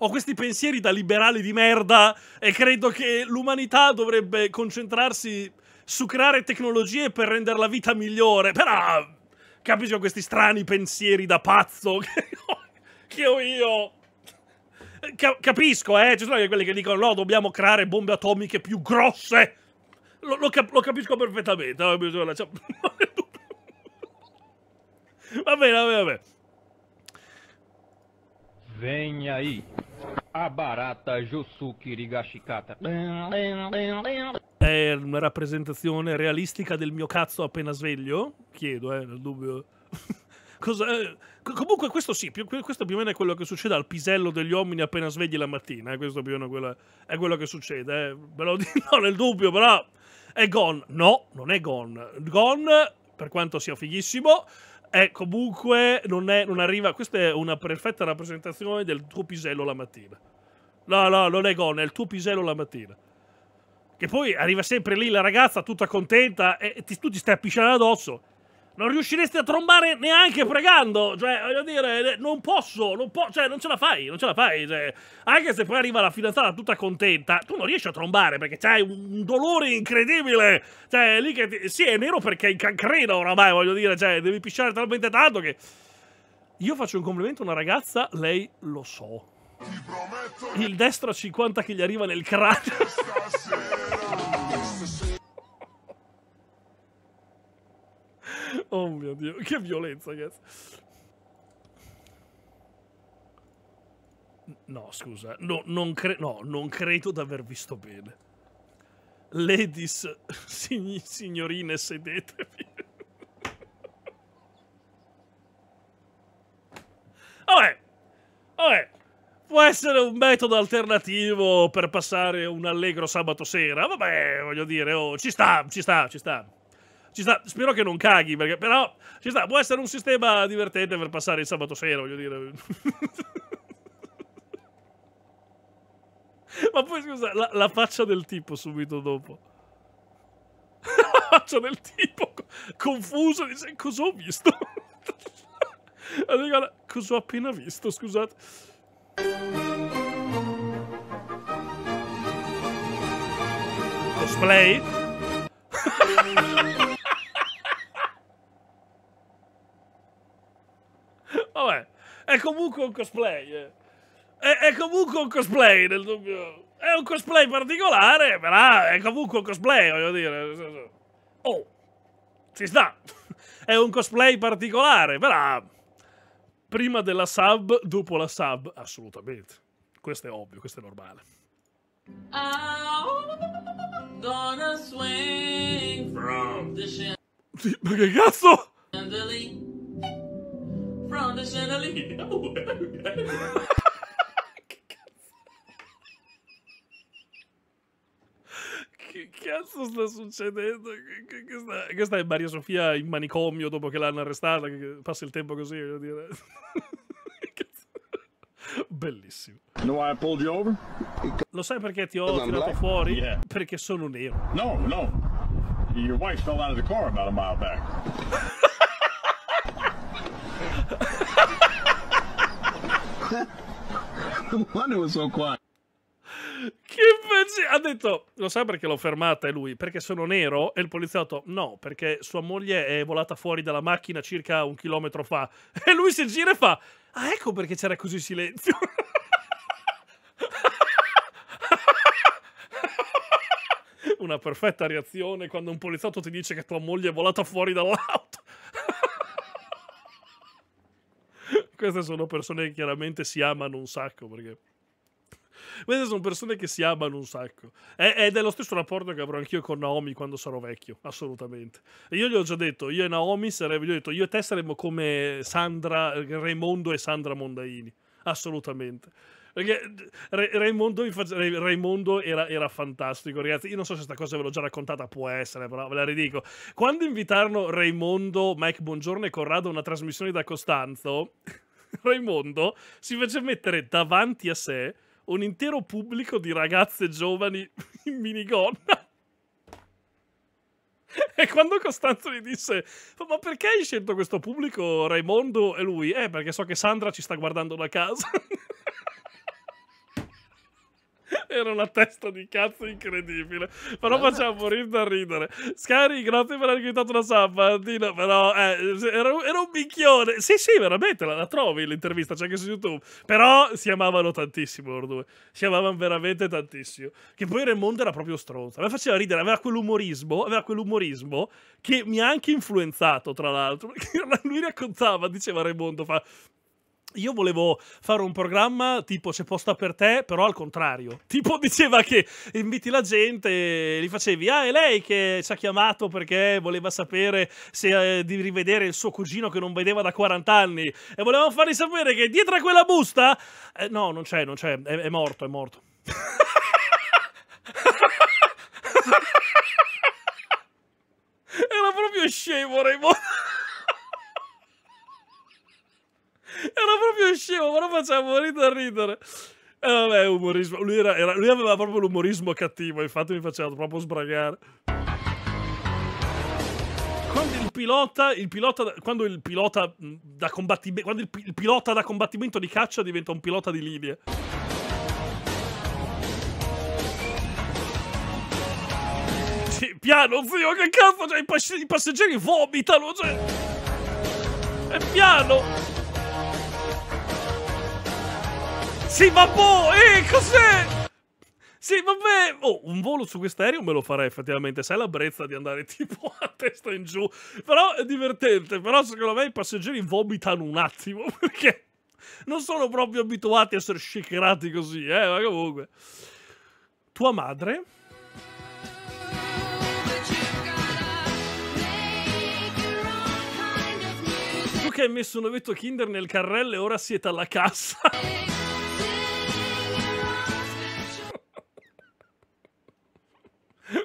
ho questi pensieri da liberale di merda e credo che l'umanità dovrebbe concentrarsi su creare tecnologie per rendere la vita migliore, però capisci questi strani pensieri da pazzo che ho, che ho io. Capisco, eh, ci sono anche quelli che dicono no, dobbiamo creare bombe atomiche più grosse. Lo, lo, cap lo capisco perfettamente. Eh, va bene, va bene, va bene. Venha i. A barata Josuke Rigashikata. È una rappresentazione realistica del mio cazzo appena sveglio? Chiedo, eh, nel dubbio. Cosa, eh, comunque questo sì, più, questo più o meno è quello che succede al pisello degli uomini appena svegli la mattina, eh, questo più o meno quello, è quello che succede, eh. ve lo dico nel dubbio, però è gone, no, non è gone, gone per quanto sia fighissimo, è comunque non, è, non arriva. Questa è una perfetta rappresentazione del tuo pisello la mattina. No, no, non è gonna, è il tuo pisello la mattina. Che poi arriva sempre lì la ragazza tutta contenta e ti, tu ti stai appisciando addosso non riusciresti a trombare neanche pregando. Cioè, voglio dire, eh, non posso, non po cioè, non ce la fai, non ce la fai. Cioè. Anche se poi arriva la fidanzata tutta contenta, tu non riesci a trombare perché c'hai un dolore incredibile. Cioè, lì che ti... sì, è nero perché è in cancrena oramai, voglio dire, cioè, devi pisciare talmente tanto che... Io faccio un complimento a una ragazza, lei lo so. Ti prometto. Il destro a 50 che gli arriva nel cranio. Oh mio Dio, che violenza, ragazzi. No, scusa, eh. no, non, cre no, non credo di aver visto bene. Ladies, sign signorine, sedetevi. Vabbè, vabbè, può essere un metodo alternativo per passare un allegro sabato sera. Vabbè, voglio dire, oh, ci sta, ci sta, ci sta. Ci sta, spero che non caghi, perché, però ci sta, può essere un sistema divertente per passare il sabato sera, voglio dire. Ma poi scusa, la, la, faccia del tipo subito dopo. la faccia del tipo confuso, dice cosa ho visto? allora, cosa ho appena visto, scusate. Cosplay? Vabbè, è comunque un cosplay. Eh. È, è, comunque un cosplay, nel dubbio. È un cosplay particolare, però è comunque un cosplay, voglio dire. Oh, ci sta. è un cosplay particolare, però... Prima della sub, dopo la sub, assolutamente. Questo è ovvio, questo è normale. I'm gonna swing from the Ma che cazzo? Brownish and Alina. che cazzo sta succedendo? Che, sta... Questa è Maria Sofia in manicomio dopo che l'hanno arrestata, che passa il tempo così, voglio dire. Bellissimo. No, Lo sai perché ti ho tirato fuori? Yeah. Perché sono nero. No, no. Your wife fell out of the car about a mile back no wonder was so quiet. Che pezzi! Ha detto, lo sa perché l'ho fermata E lui? Perché sono nero? E il poliziotto, no, perché sua moglie è volata fuori dalla macchina circa un chilometro fa. E lui si gira e fa, ah ecco perché c'era così silenzio. Una perfetta reazione quando un poliziotto ti dice che tua moglie è volata fuori dall'auto. queste sono persone che chiaramente si amano un sacco perché queste sono persone che si amano un sacco. Ed è lo stesso rapporto che avrò anch'io con Naomi quando sarò vecchio, assolutamente. E io gli ho già detto, io e Naomi saremmo, gli ho detto, io e te saremmo come Sandra, Raimondo e Sandra Mondaini, assolutamente. Perché Raimondo, Raimondo era, era, fantastico, ragazzi. Io non so se questa cosa ve l'ho già raccontata, può essere, però ve la ridico. Quando invitarono Raimondo, Mike Buongiorno e Corrado a una trasmissione da Costanzo. Raimondo si fece mettere davanti a sé un intero pubblico di ragazze giovani in minigonna. E quando Costanzo gli disse: Ma perché hai scelto questo pubblico, Raimondo? E lui: Eh, perché so che Sandra ci sta guardando da casa. Era una testa di cazzo incredibile. Però facciamo morire da ridere. Scari, grazie per aver invitato la samba. Dino, però eh, era, era, un bicchione. Sì, sì, veramente la, la trovi l'intervista, c'è anche su YouTube. Però si amavano tantissimo loro due. Si amavano veramente tantissimo. Che poi Raymond era proprio stronzo. A me faceva ridere, aveva quell'umorismo, aveva quell'umorismo che mi ha anche influenzato, tra l'altro. Perché Lui raccontava, diceva Raimondo, fa io volevo fare un programma tipo se posta per te, però al contrario. Tipo diceva che inviti la gente, li facevi, ah è lei che ci ha chiamato perché voleva sapere se, eh, di rivedere il suo cugino che non vedeva da 40 anni e volevamo fargli sapere che dietro a quella busta... Eh, no, non c'è, non c'è, è, è morto, è morto. Era proprio scemo Raimondo. Era proprio scemo, però faceva morire da ridere. E eh, vabbè, umorismo. Lui, era, era, lui aveva proprio l'umorismo cattivo, infatti mi faceva proprio sbragare. Quando il pilota, il pilota, quando il pilota mm, da combattimento, quando il, il pilota da combattimento di caccia diventa un pilota di linea. piano, zio, che cazzo, cioè, i, pass i passeggeri vomitano, cioè... È piano! Sì, ma boh, eh, cos'è? Sì, vabbè. Oh, un volo su quest'aereo me lo farei effettivamente. Sai la brezza di andare tipo a testa in giù. Però è divertente. Però secondo me i passeggeri vomitano un attimo perché non sono proprio abituati a essere shakerati così, eh. Ma comunque. Tua madre. Tu che hai messo un ovetto Kinder nel carrello e ora siete alla cassa.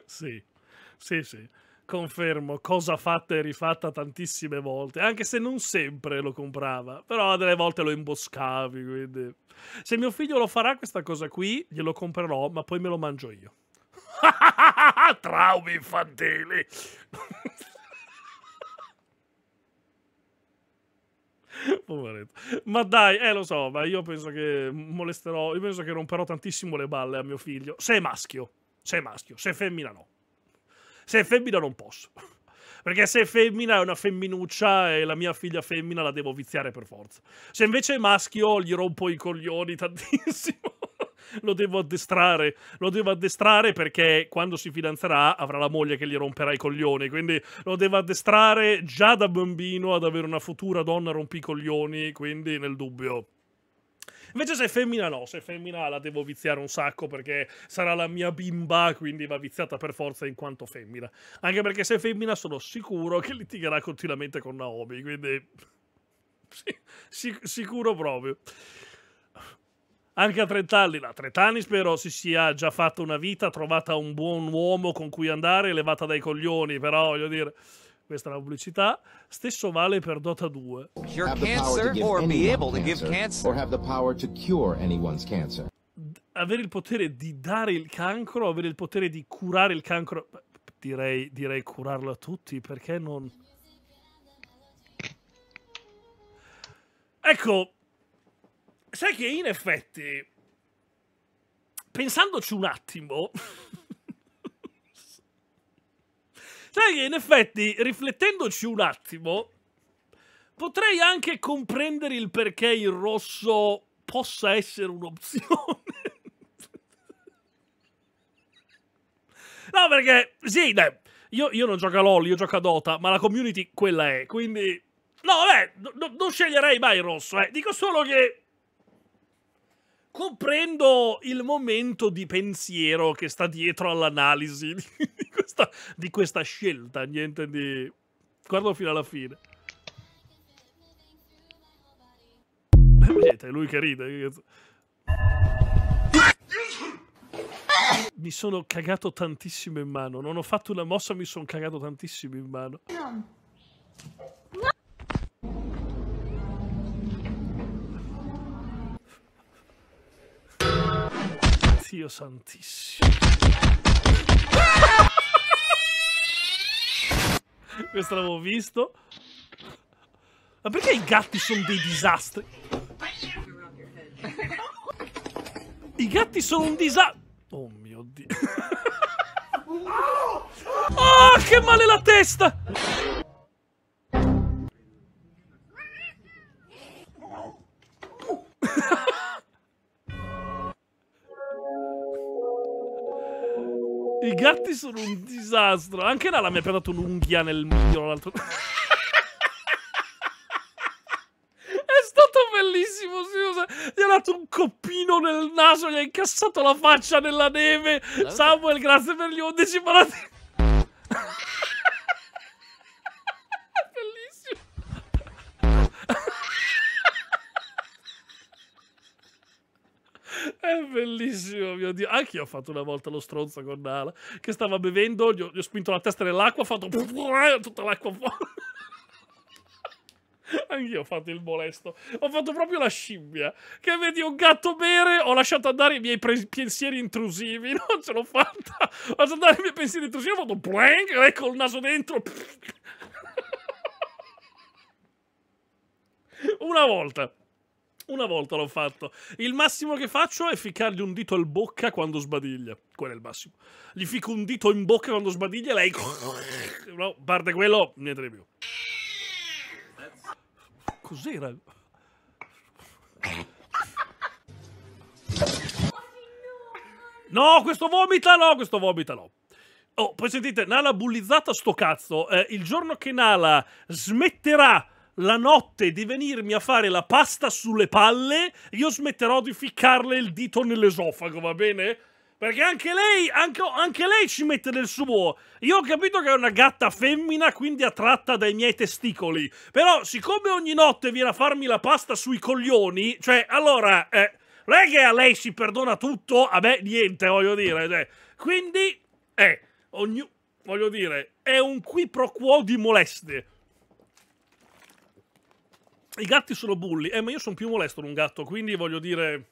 sì, sì, sì. Confermo, cosa fatta e rifatta tantissime volte, anche se non sempre lo comprava, però delle volte lo imboscavi, quindi... Se mio figlio lo farà questa cosa qui, glielo comprerò, ma poi me lo mangio io. Traumi infantili! Poveretto. Ma dai, eh lo so, ma io penso che molesterò, io penso che romperò tantissimo le balle a mio figlio, se è maschio se è maschio, se è femmina no. Se è femmina non posso. Perché se è femmina è una femminuccia e la mia figlia femmina la devo viziare per forza. Se invece è maschio gli rompo i coglioni tantissimo. lo devo addestrare, lo devo addestrare perché quando si fidanzerà avrà la moglie che gli romperà i coglioni, quindi lo devo addestrare già da bambino ad avere una futura donna rompicoglioni, quindi nel dubbio Invece se è femmina no, se è femmina la devo viziare un sacco perché sarà la mia bimba, quindi va viziata per forza in quanto femmina. Anche perché se è femmina sono sicuro che litigherà continuamente con Naomi, quindi... sì, sic sicuro proprio anche a 30 anni, a 30 anni spero si sia già fatta una vita, trovata un buon uomo con cui andare, levata dai coglioni, però voglio dire... Questa è la pubblicità. Stesso vale per Dota 2. Cure cancer or be able to give cancer. Or have the power to cure anyone's cancer. Avere il potere di dare il cancro, avere il potere di curare il cancro. Direi, direi curarlo a tutti, perché non... Ecco, sai che in effetti, pensandoci un attimo... Sai che in effetti, riflettendoci un attimo, potrei anche comprendere il perché il rosso possa essere un'opzione. no, perché, sì, dai, io, io, non gioco a LOL, io gioco a Dota, ma la community quella è, quindi... No, vabbè, no, non sceglierei mai il rosso, eh. Dico solo che... Comprendo il momento di pensiero che sta dietro all'analisi questa, di questa scelta, niente di... Guardo fino alla fine. Eh, vedete, è lui che ride. Mi sono cagato tantissimo in mano. Non ho fatto una mossa, mi sono cagato tantissimo in mano. Dio santissimo. Questo l'avevo visto. Ma perché i gatti sono dei disastri? I gatti sono un disastro. Oh mio dio. oh, che male la testa! gatti sono un disastro. Anche Nala mi ha piantato un'unghia nel migliore l'altro. È stato bellissimo, Siusa. Gli ha dato un coppino nel naso, gli ha incassato la faccia nella neve. Samuel, grazie per gli 11 parati. È bellissimo, mio Dio. Anche io ho fatto una volta lo stronzo con Nala, che stava bevendo, gli ho, gli ho spinto la testa nell'acqua, ha fatto tutta l'acqua fuori. Anch'io ho fatto il molesto. Ho fatto proprio la scimmia. Che vedi un gatto bere, ho lasciato andare i miei pensieri intrusivi. Non ce l'ho fatta. Ho lasciato andare i miei pensieri intrusivi, ho fatto blank, lei col naso dentro. Una volta. Una volta l'ho fatto. Il massimo che faccio è ficcargli un dito al bocca quando sbadiglia. Quello è il massimo. Gli fico un dito in bocca quando sbadiglia e lei... No, parte quello, niente di più. Cos'era? No, questo vomita no, questo vomita no. Oh, poi sentite, Nala bullizzata sto cazzo. Eh, il giorno che Nala smetterà la notte di venirmi a fare la pasta sulle palle, io smetterò di ficcarle il dito nell'esofago, va bene? Perché anche lei, anche, anche lei ci mette del suo. Io ho capito che è una gatta femmina, quindi attratta dai miei testicoli. Però, siccome ogni notte viene a farmi la pasta sui coglioni, cioè, allora, eh, non è che a lei si perdona tutto, a me niente, voglio dire. Cioè. Quindi, eh, ogni, voglio dire, è un qui pro quo di molestie. I gatti sono bulli. Eh, ma io sono più molesto di un gatto, quindi voglio dire...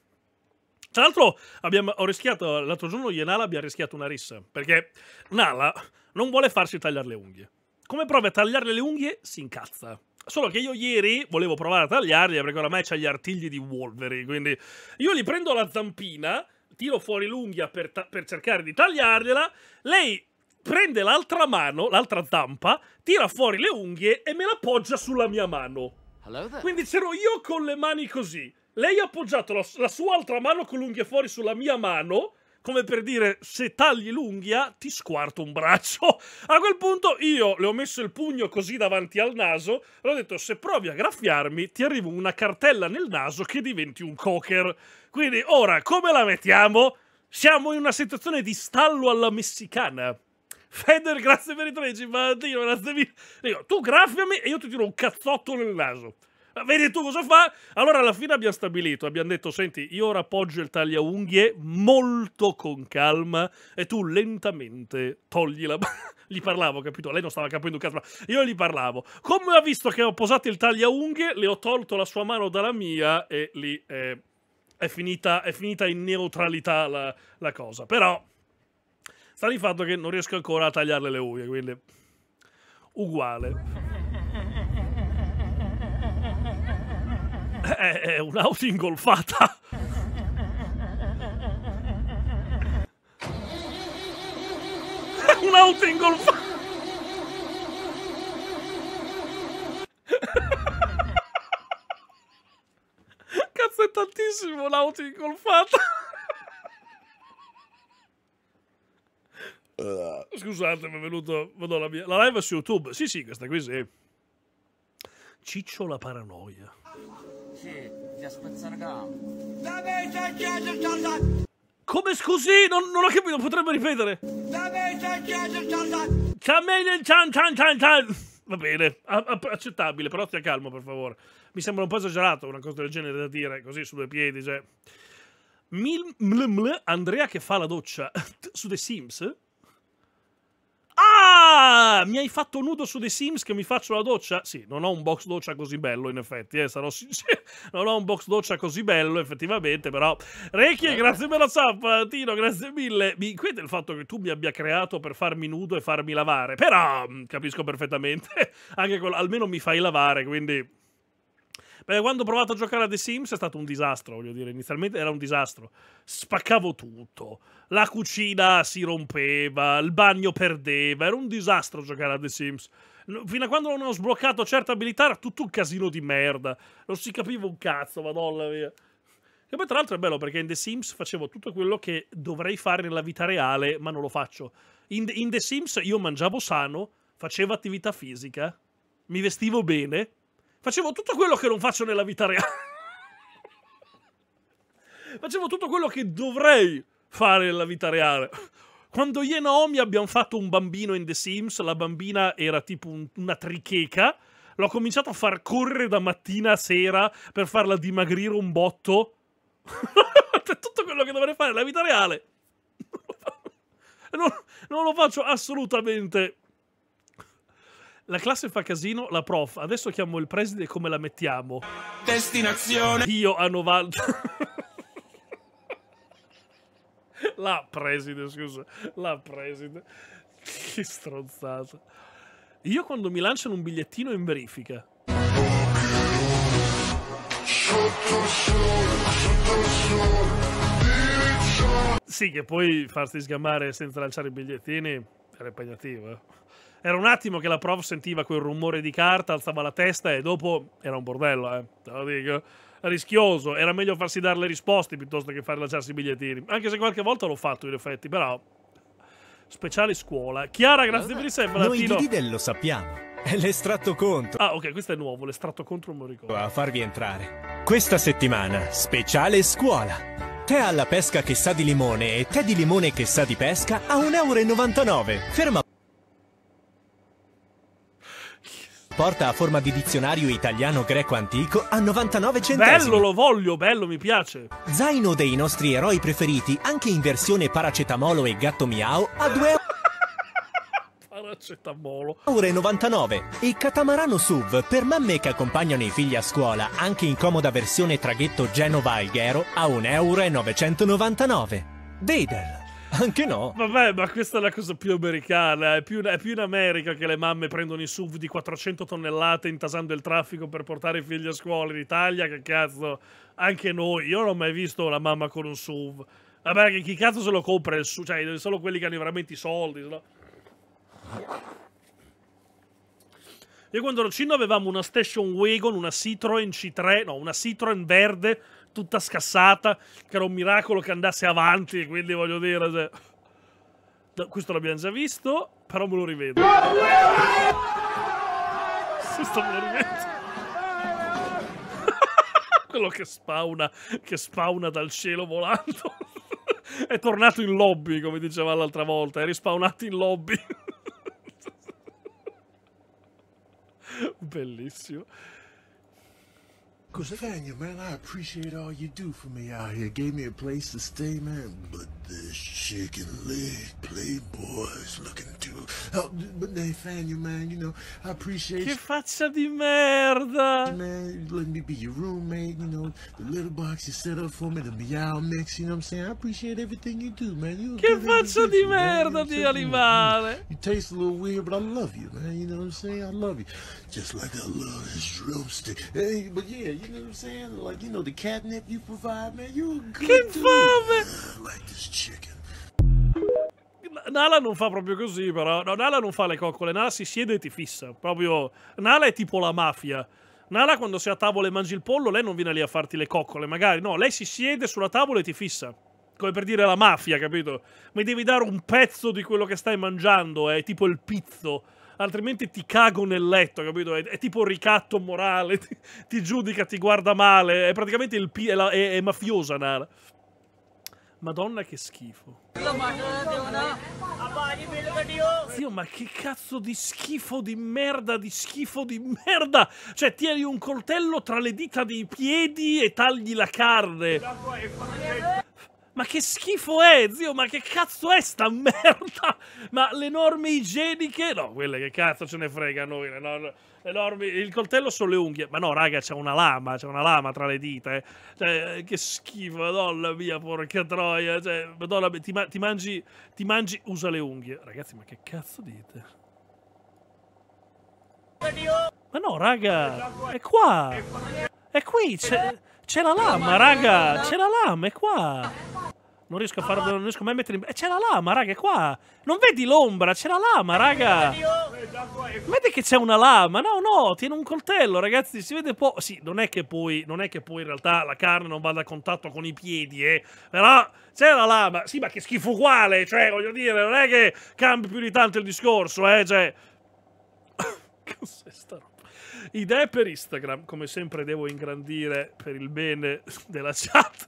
Tra l'altro abbiamo, ho rischiato, l'altro giorno io e Nala abbiamo rischiato una rissa, perché Nala non vuole farsi tagliare le unghie. Come prova a tagliarle le unghie, si incazza. Solo che io ieri volevo provare a tagliarle, perché oramai c'ha gli artigli di Wolverine, quindi io gli prendo la zampina, tiro fuori l'unghia per, per cercare di tagliargliela, lei prende l'altra mano, l'altra zampa, tira fuori le unghie e me la appoggia sulla mia mano. Quindi c'ero io con le mani così. Lei ha appoggiato la, la sua altra mano con l'unghia fuori sulla mia mano come per dire se tagli l'unghia ti squarto un braccio. A quel punto io le ho messo il pugno così davanti al naso, le ho detto se provi a graffiarmi ti arrivo una cartella nel naso che diventi un cocker. Quindi ora come la mettiamo? Siamo in una situazione di stallo alla messicana. Feder, grazie per i 13, ma Dio, grazie mille. Dico, tu graffiami e io ti tiro un cazzotto nel naso. Vedi tu cosa fa? Allora alla fine abbiamo stabilito, abbiamo detto, senti, io ora appoggio il tagliaunghie molto con calma e tu lentamente togli la... gli parlavo, capito? Lei non stava capendo un cazzo, ma io gli parlavo. Come ha visto che ho posato il tagliaunghie, le ho tolto la sua mano dalla mia e lì eh, è, finita, è, finita, in neutralità la, la cosa. Però sta di fatto che non riesco ancora a tagliarle le unghie, quindi uguale. È, è un'auto ingolfata. È un'auto ingolfata. Cazzo è tantissimo l'auto ingolfata. Scusate, mi è venuto. la, mia... la live su YouTube. Sì, sì, questa qui sì. Ciccio la paranoia. Come scusi? Non, non ho capito, potrebbe ripetere. Va bene, accettabile, però stia calmo, per favore. Mi sembra un po' esagerato una cosa del genere da dire, così su due piedi, cioè. Mil, ml, ml, Andrea che fa la doccia su The Sims Ah, mi hai fatto nudo su The Sims che mi faccio la doccia? Sì, non ho un box doccia così bello, in effetti, eh, sarò sincero. Non ho un box doccia così bello, effettivamente, però... Recchie, eh. grazie per la zappa, Tino, grazie mille. Mi inquieta il fatto che tu mi abbia creato per farmi nudo e farmi lavare, però mm, capisco perfettamente. Anche con... almeno mi fai lavare, quindi... Perché quando ho provato a giocare a The Sims è stato un disastro, voglio dire, inizialmente era un disastro. Spaccavo tutto. La cucina si rompeva, il bagno perdeva, era un disastro giocare a The Sims. Fino a quando non ho sbloccato certe abilità era tutto un casino di merda. Non si capiva un cazzo, madonna mia. E poi tra l'altro è bello perché in The Sims facevo tutto quello che dovrei fare nella vita reale, ma non lo faccio. In, in The Sims io mangiavo sano, facevo attività fisica, mi vestivo bene, Facevo tutto quello che non faccio nella vita reale. Facevo tutto quello che dovrei fare nella vita reale. Quando io e Naomi abbiamo fatto un bambino in The Sims, la bambina era tipo un, una tricheca. L'ho cominciato a far correre da mattina a sera per farla dimagrire un botto. Cioè, tutto quello che dovrei fare nella vita reale. non, non lo faccio assolutamente la classe fa casino, la prof. Adesso chiamo il preside come la mettiamo. Destinazione. Io a 90. la preside, scusa. La preside. Che stronzata. Io quando mi lanciano un bigliettino in verifica. Sì, che poi farti sgamare senza lanciare i bigliettini era impegnativo. Eh? Era un attimo che la prof sentiva quel rumore di carta, alzava la testa e dopo era un bordello, eh, te lo dico. Rischioso, era meglio farsi dare le risposte piuttosto che far lasciarsi i bigliettini. Anche se qualche volta l'ho fatto in effetti, però... Speciale scuola. Chiara, grazie per il sempre. Noi di Lidl lo sappiamo. È l'estratto contro. Ah, ok, questo è nuovo, l'estratto contro non lo ricordo. A farvi entrare. Questa settimana, speciale scuola. Tè alla pesca che sa di limone e tè di limone che sa di pesca a 1,99 euro. Ferma. Porta a forma di dizionario italiano-greco antico a 99 centesimi. Bello, lo voglio, bello, mi piace. Zaino dei nostri eroi preferiti, anche in versione paracetamolo e gatto miau, a 2 euro. paracetamolo. Ore 99. Il catamarano SUV per mamme che accompagnano i figli a scuola, anche in comoda versione traghetto Genova-Alghero, a 1,999 euro. Vader. Anche no. Vabbè, ma questa è la cosa più americana. È più, è più in America che le mamme prendono i SUV di 400 tonnellate intasando il traffico per portare i figli a scuola. In Italia, che cazzo, anche noi. Io non ho mai visto la mamma con un SUV. Vabbè, che chi cazzo se lo compra il SUV? Cioè, solo quelli che hanno veramente i soldi. No? Io quando ero cino avevamo una station wagon, una Citroen C3, no, una Citroen verde tutta scassata, che era un miracolo che andasse avanti, quindi voglio dire... Se... Cioè, questo l'abbiamo già visto, però me lo rivedo. Questo me lo rivedo. Quello che spawna, che spawna dal cielo volando. È tornato in lobby, come diceva l'altra volta, è rispawnato in lobby. Bellissimo. Cause Kusaganya, man, I appreciate all you do for me out here. Gave me a place to stay, man. But this chicken leg playboy's looking too. Oh, but Nathaniel, man, you know, I appreciate Che faccia di merda! Man, let me be your roommate, you know, the little box you set up for me, the meow mix, you know what I'm saying? I appreciate everything you do, man. You che faccia di merda di animale! Eh? You taste a little weird, but I love you, man. You know what I'm saying? I love you. Just like I love this drumstick. Hey, but yeah, You know what I'm saying? Like, you know, the catnip you provide, man. You a good Che fame! Like this chicken. Nala non fa proprio così, però. No, Nala non fa le coccole. Nala si siede e ti fissa. Proprio. Nala è tipo la mafia. Nala, quando sei a tavola e mangi il pollo, lei non viene lì a farti le coccole, magari. No, lei si siede sulla tavola e ti fissa. Come per dire la mafia, capito? Mi devi dare un pezzo di quello che stai mangiando, è eh? tipo il pizzo altrimenti ti cago nel letto, capito? È, è tipo ricatto morale, ti, ti, giudica, ti guarda male, è praticamente il P, è, la, è, è mafiosa Nara. Madonna che schifo. Zio, ma che cazzo di schifo di merda, di schifo di merda! Cioè, tieni un coltello tra le dita dei piedi e tagli la carne. Ma che schifo è, zio? Ma che cazzo è sta merda? Ma le norme igieniche? No, quelle che cazzo ce ne frega a noi. Le norme, le norme, il coltello sono le unghie. Ma no, raga, c'è una lama, c'è una lama tra le dita. Eh. Cioè, che schifo, madonna mia, porca troia. Cioè, madonna, ti, ma ti, mangi, ti mangi, usa le unghie. Ragazzi, ma che cazzo dite? Ma no, raga, è qua. È qui, c'è... C'è la lama, raga! C'è la lama, è qua! Non riesco a farlo, non riesco mai a mettere in... Eh, c'è la lama, raga, è qua! Non vedi l'ombra, c'è la lama, raga! Vedi che c'è una lama? No, no, tiene un coltello, ragazzi, si vede poco... Sì, non è che poi, non è che poi in realtà la carne non vada a contatto con i piedi, eh! Però c'è la lama! Sì, ma che schifo uguale, cioè, voglio dire, non è che cambi più di tanto il discorso, eh, cioè... Cos'è sta roba? Idee per Instagram, come sempre devo ingrandire per il bene della chat.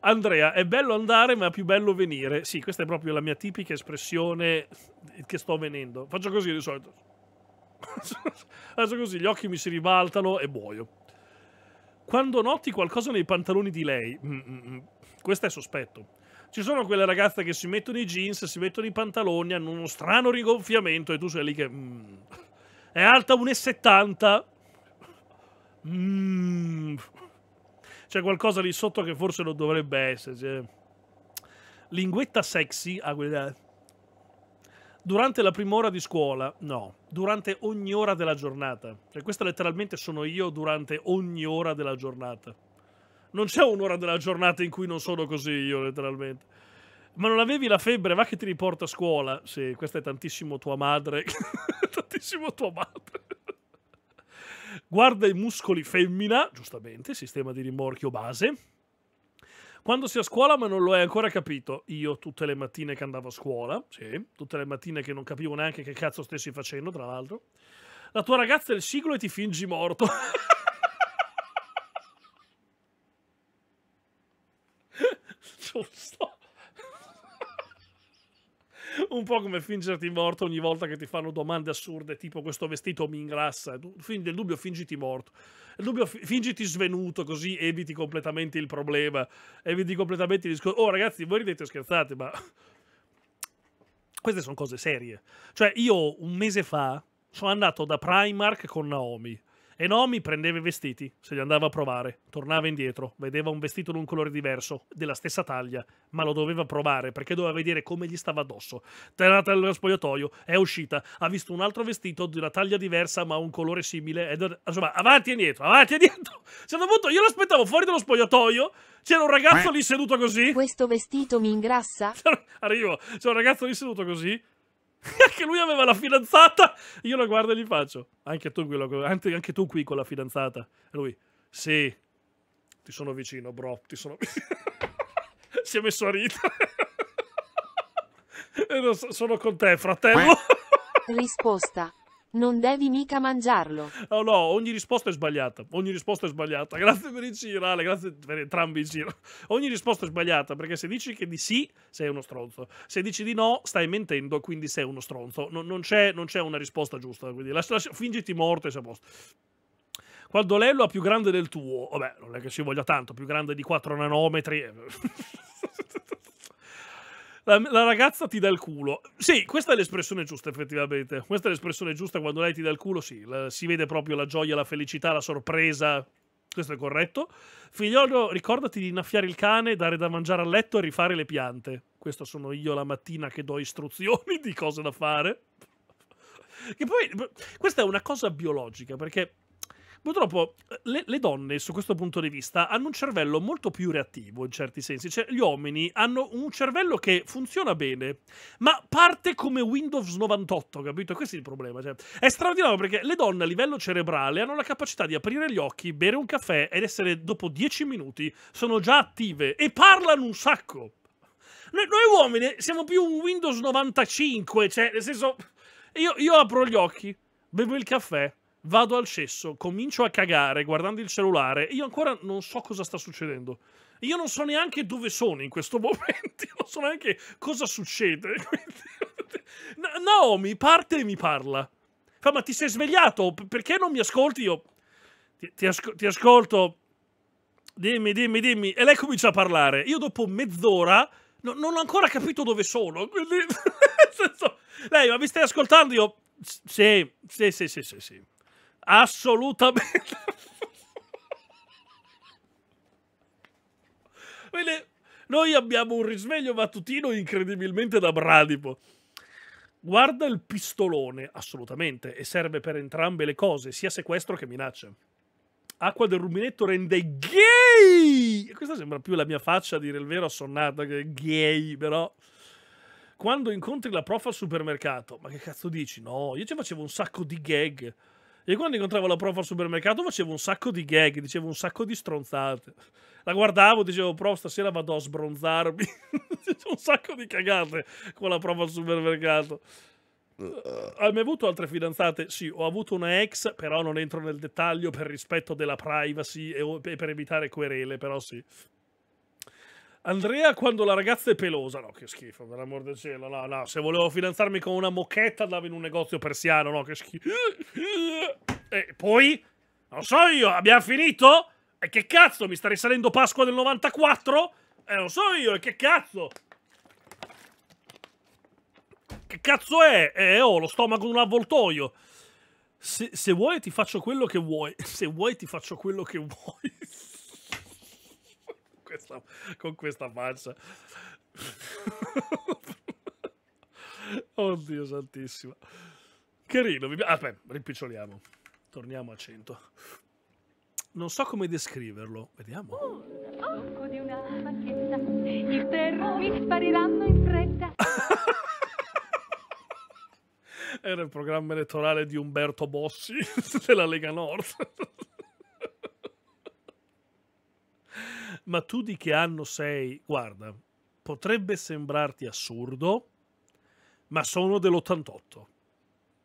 Andrea, è bello andare ma è più bello venire. Sì, questa è proprio la mia tipica espressione che sto venendo. Faccio così di solito. Faccio così, gli occhi mi si ribaltano e muoio. Quando noti qualcosa nei pantaloni di lei, mm, mm, mm, questo è sospetto. Ci sono quelle ragazze che si mettono i jeans, si mettono i pantaloni, hanno uno strano rigonfiamento e tu sei lì che... Mm, è alta 1,70, Mm. C'è qualcosa lì sotto che forse non dovrebbe esserci. Eh. Linguetta sexy, ah, Durante la prima ora di scuola, no, durante ogni ora della giornata. Cioè, questa letteralmente sono io durante ogni ora della giornata. Non c'è un'ora della giornata in cui non sono così io, letteralmente. Ma non avevi la febbre, va che ti riporta a scuola. Sì, questa è tantissimo tua madre. tantissimo tua madre. Guarda i muscoli femmina, giustamente, sistema di rimorchio base. Quando sei a scuola ma non lo hai ancora capito, io tutte le mattine che andavo a scuola, sì, tutte le mattine che non capivo neanche che cazzo stessi facendo, tra l'altro, la tua ragazza è il siglo e ti fingi morto. Giusto un po' come fingerti morto ogni volta che ti fanno domande assurde, tipo questo vestito mi ingrassa. Del dubbio fingiti morto. Il dubbio fingiti svenuto, così eviti completamente il problema. Eviti completamente il discorso. Oh ragazzi, voi ridete e scherzate, ma... Queste sono cose serie. Cioè, io un mese fa sono andato da Primark con Naomi e Nomi prendeva i vestiti, se li andava a provare, tornava indietro, vedeva un vestito di un colore diverso, della stessa taglia, ma lo doveva provare perché doveva vedere come gli stava addosso. Tenata nello spogliatoio, è uscita, ha visto un altro vestito di una taglia diversa ma un colore simile, ed, insomma, avanti e indietro, avanti e indietro. Se non certo io l'aspettavo fuori dallo spogliatoio, c'era un ragazzo lì seduto così. Questo vestito mi ingrassa? Arrivo, c'era un ragazzo lì seduto così, che lui aveva la fidanzata. Io lo guardo e gli faccio. Anche tu, qui, anche, anche tu qui con la fidanzata. E lui, sì, ti sono vicino, bro. Ti sono si è messo a ridere. sono con te, fratello. Risposta. Non devi mica mangiarlo. Oh no, ogni risposta è sbagliata. Ogni risposta è sbagliata. Grazie per il giro, Ale, grazie per entrambi il giro. Ogni risposta è sbagliata perché se dici che di sì, sei uno stronzo. Se dici di no, stai mentendo, quindi sei uno stronzo. Non, non, c'è, non c'è, una risposta giusta. Quindi lascia, lascia, fingiti morto e sei a posto. Quando l'ello è più grande del tuo, vabbè, non è che si voglia tanto, più grande di 4 nanometri. la, la, ragazza ti dà il culo. Sì, questa è l'espressione giusta, effettivamente. Questa è l'espressione giusta quando lei ti dà il culo, sì. La, si vede proprio la gioia, la felicità, la sorpresa. Questo è corretto. Figliolo, ricordati di innaffiare il cane, dare da mangiare a letto e rifare le piante. Questo sono io la mattina che do istruzioni di cose da fare. Che poi, questa è una cosa biologica, perché Purtroppo le, le, donne, su questo punto di vista, hanno un cervello molto più reattivo in certi sensi. Cioè, gli uomini hanno un cervello che funziona bene, ma parte come Windows 98, capito? Questo è il problema. Cioè, è straordinario perché le donne a livello cerebrale hanno la capacità di aprire gli occhi, bere un caffè ed essere dopo 10 minuti sono già attive e parlano un sacco. Noi, noi uomini siamo più un Windows 95, cioè, nel senso, io, io apro gli occhi, bevo il caffè vado al cesso, comincio a cagare guardando il cellulare e io ancora non so cosa sta succedendo. Io non so neanche dove sono in questo momento, non so neanche cosa succede. Naomi parte e mi parla. Fa, ma ti sei svegliato? Perché non mi ascolti? Io ti, ti, asco ti ascolto, dimmi, dimmi, dimmi. E lei comincia a parlare. Io dopo mezz'ora no, non ho ancora capito dove sono. Quindi, nel senso, lei, ma mi stai ascoltando? Io, sì, sì, sì, sì, sì. sì. Assolutamente. Quindi noi abbiamo un risveglio mattutino incredibilmente da bradipo. Guarda il pistolone, assolutamente, e serve per entrambe le cose, sia sequestro che minaccia. Acqua del rubinetto rende gay! Questa sembra più la mia faccia a dire il vero assonnata che gay, però quando incontri la prof al supermercato, ma che cazzo dici? No, io ci facevo un sacco di gag. Io quando incontravo la prof al supermercato facevo un sacco di gag, dicevo un sacco di stronzate. La guardavo, dicevo, prof, stasera vado a sbronzarmi. un sacco di cagate con la prof al supermercato. Hai mai avuto altre fidanzate? Sì, ho avuto una ex, però non entro nel dettaglio per rispetto della privacy e per evitare querele, però sì. Andrea quando la ragazza è pelosa. No, che schifo, per l'amor del cielo. No, no, se volevo fidanzarmi con una mochetta andavo in un negozio persiano. No, che schifo. E poi, non so io, abbiamo finito? E che cazzo, mi sta risalendo Pasqua del 94? E eh, non so io, e che cazzo? Che cazzo è? Eh, ho eh, oh, lo stomaco di un avvoltoio. Se, se vuoi ti faccio quello che vuoi. Se vuoi ti faccio quello che vuoi questa, con questa faccia. Oddio santissimo. Carino, mi... Ah, aspetta, rimpiccioliamo. Torniamo a 100. Non so come descriverlo, vediamo. Era il programma elettorale di Umberto Bossi della Lega Nord. ma tu di che anno sei? Guarda, potrebbe sembrarti assurdo, ma sono dell'88.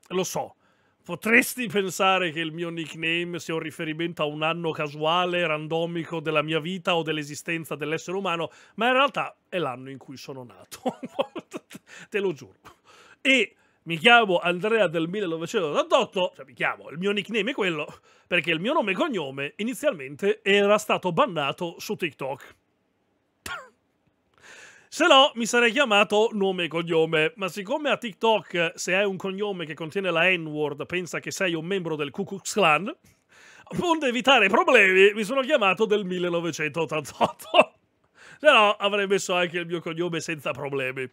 Lo so, potresti pensare che il mio nickname sia un riferimento a un anno casuale, randomico della mia vita o dell'esistenza dell'essere umano, ma in realtà è l'anno in cui sono nato. Te lo giuro. E mi chiamo Andrea del 1988, cioè mi chiamo, il mio nickname è quello, perché il mio nome e cognome inizialmente era stato bannato su TikTok. Se no, mi sarei chiamato nome e cognome, ma siccome a TikTok se hai un cognome che contiene la N-word pensa che sei un membro del Ku Klux Klan, onde evitare problemi mi sono chiamato del 1988. Se no, avrei messo anche il mio cognome senza problemi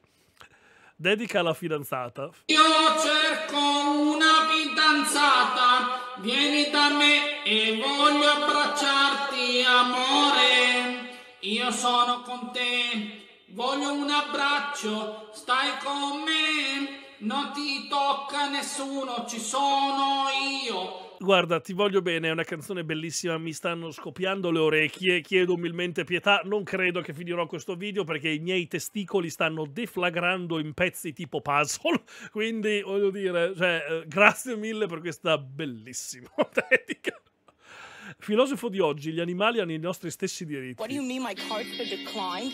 dedica alla fidanzata. Io cerco una fidanzata, vieni da me e voglio abbracciarti, amore. Io sono con te, voglio un abbraccio, stai con me non ti tocca nessuno, ci sono io. Guarda, ti voglio bene, è una canzone bellissima, mi stanno scopiando le orecchie, chiedo umilmente pietà, non credo che finirò questo video perché i miei testicoli stanno deflagrando in pezzi tipo puzzle, quindi voglio dire, cioè, eh, grazie mille per questa bellissima dedica. Filosofo di oggi, gli animali hanno i nostri stessi diritti. What do you mean my cards declined?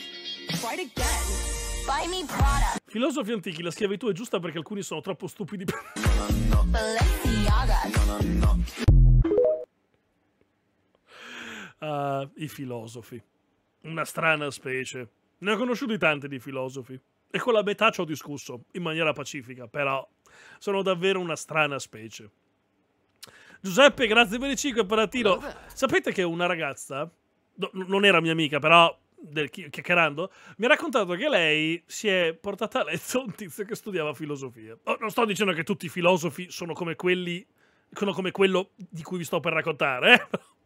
Try it again. Filosofi antichi, la schiavitù è giusta perché alcuni sono troppo stupidi per... No, no, no. Uh, ah, I filosofi. Una strana specie. Ne ho conosciuti tanti di filosofi. E con la metà ci ho discusso, in maniera pacifica, però sono davvero una strana specie. Giuseppe, grazie per i 5 paratino. Sapete che una ragazza, no, non era mia amica, però del chiacchierando, mi ha raccontato che lei si è portata a letto un tizio che studiava filosofia. Oh, non sto dicendo che tutti i filosofi sono come quelli, sono come quello di cui vi sto per raccontare, eh?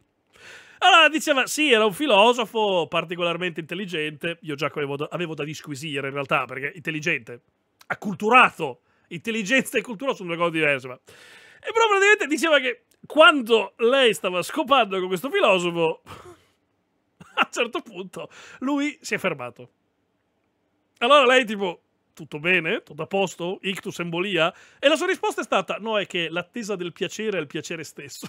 Allora diceva, sì, era un filosofo particolarmente intelligente, io già avevo da, avevo da disquisire in realtà, perché intelligente, acculturato, intelligenza e cultura sono due cose diverse, ma... E proprio praticamente diceva che quando lei stava scopando con questo filosofo a un certo punto lui si è fermato. Allora lei tipo, tutto bene? Tutto a posto? Ictus embolia? E la sua risposta è stata, no, è che l'attesa del piacere è il piacere stesso.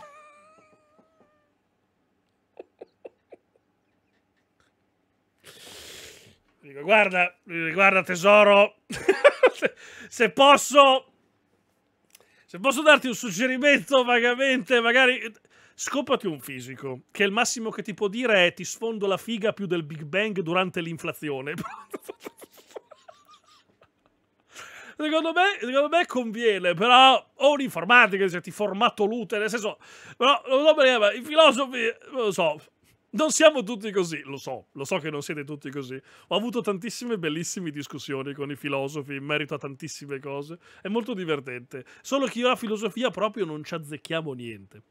Dico, guarda, guarda tesoro, se, posso se posso darti un suggerimento vagamente, magari Scopati un fisico, che il massimo che ti può dire è ti sfondo la figa più del Big Bang durante l'inflazione. Secondo me, secondo me, conviene, però o un'informatica, se ti formato l'utero, nel senso, però, non lo so i filosofi, non lo so, non siamo tutti così, lo so, lo so che non siete tutti così. Ho avuto tantissime bellissime discussioni con i filosofi in merito a tantissime cose, è molto divertente. Solo che io la filosofia proprio non ci azzecchiamo niente.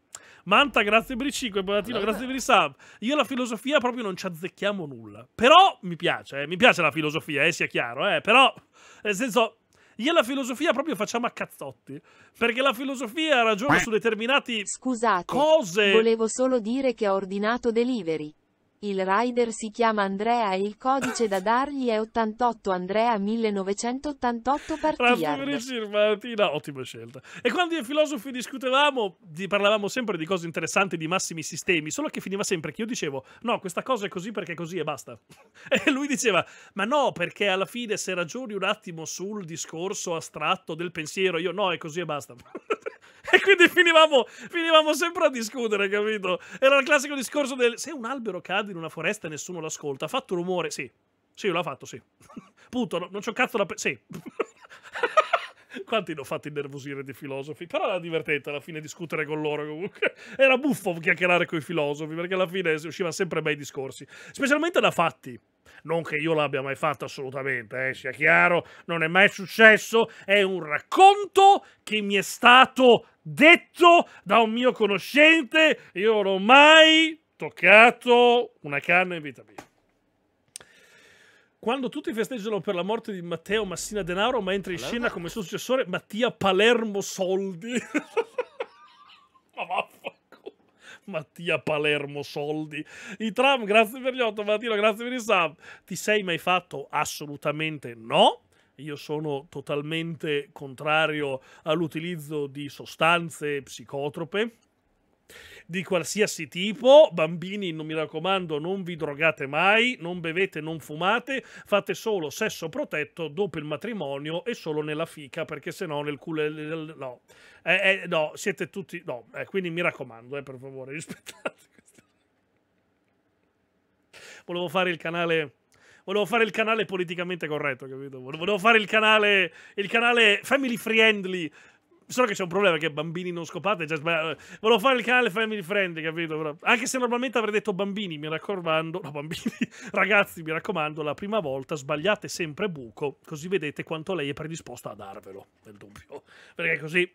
Manta, grazie per i 5, Bonatino, grazie per i sub. Io la filosofia proprio non ci azzecchiamo nulla. Però mi piace, eh, mi piace la filosofia, eh, sia chiaro, eh, però nel senso io la filosofia proprio facciamo a cazzotti, perché la filosofia ragiona su determinate Scusate, cose. Volevo solo dire che ho ordinato delivery. Il rider si chiama Andrea e il codice da dargli è 88 Andrea 1988 Partijard. Martina, ottima scelta. E quando i filosofi discutevamo, di, parlavamo sempre di cose interessanti, di massimi sistemi, solo che finiva sempre che io dicevo, no, questa cosa è così perché è così e basta. e lui diceva, ma no, perché alla fine se ragioni un attimo sul discorso astratto del pensiero, io no, è così e basta. e quindi finivamo, finivamo, sempre a discutere, capito? Era il classico discorso del se un albero cade in una foresta e nessuno l'ascolta, ha fatto rumore? Sì. Sì, l'ha fatto, sì. Punto, no, non c'ho cazzo da... Pe- sì. Quanti ne ho fatti innervosire di filosofi? Però era divertente alla fine discutere con loro comunque. Era buffo chiacchierare con i filosofi perché alla fine usciva sempre bei discorsi, specialmente da fatti. Non che io l'abbia mai fatto assolutamente, eh, sia chiaro, non è mai successo, è un racconto che mi è stato detto da un mio conoscente, io non ho mai toccato una canna in vita mia quando tutti festeggiano per la morte di Matteo Massina Denaro, ma entra in allora, scena come suo successore Mattia Palermo Soldi. ma vaffanculo. Mattia Palermo Soldi. I tram, grazie per gli otto, Mattino, grazie per i sub. Ti sei mai fatto? Assolutamente no. Io sono totalmente contrario all'utilizzo di sostanze psicotrope di qualsiasi tipo. Bambini, non mi raccomando, non vi drogate mai, non bevete, non fumate, fate solo sesso protetto dopo il matrimonio e solo nella fica, perché se no nel culo... No. Eh, eh, no, siete tutti... No, eh, quindi mi raccomando, eh, per favore, rispettate. Volevo fare il canale volevo fare il canale politicamente corretto, capito? Volevo fare il canale, il canale family friendly so che c'è un problema che bambini non scopate già cioè, sbagliato. Volevo fare il canale family friend, capito? Però... Anche se normalmente avrei detto bambini, mi raccomando, no bambini, ragazzi, mi raccomando, la prima volta sbagliate sempre buco, così vedete quanto lei è predisposta a darvelo, nel dubbio. Perché così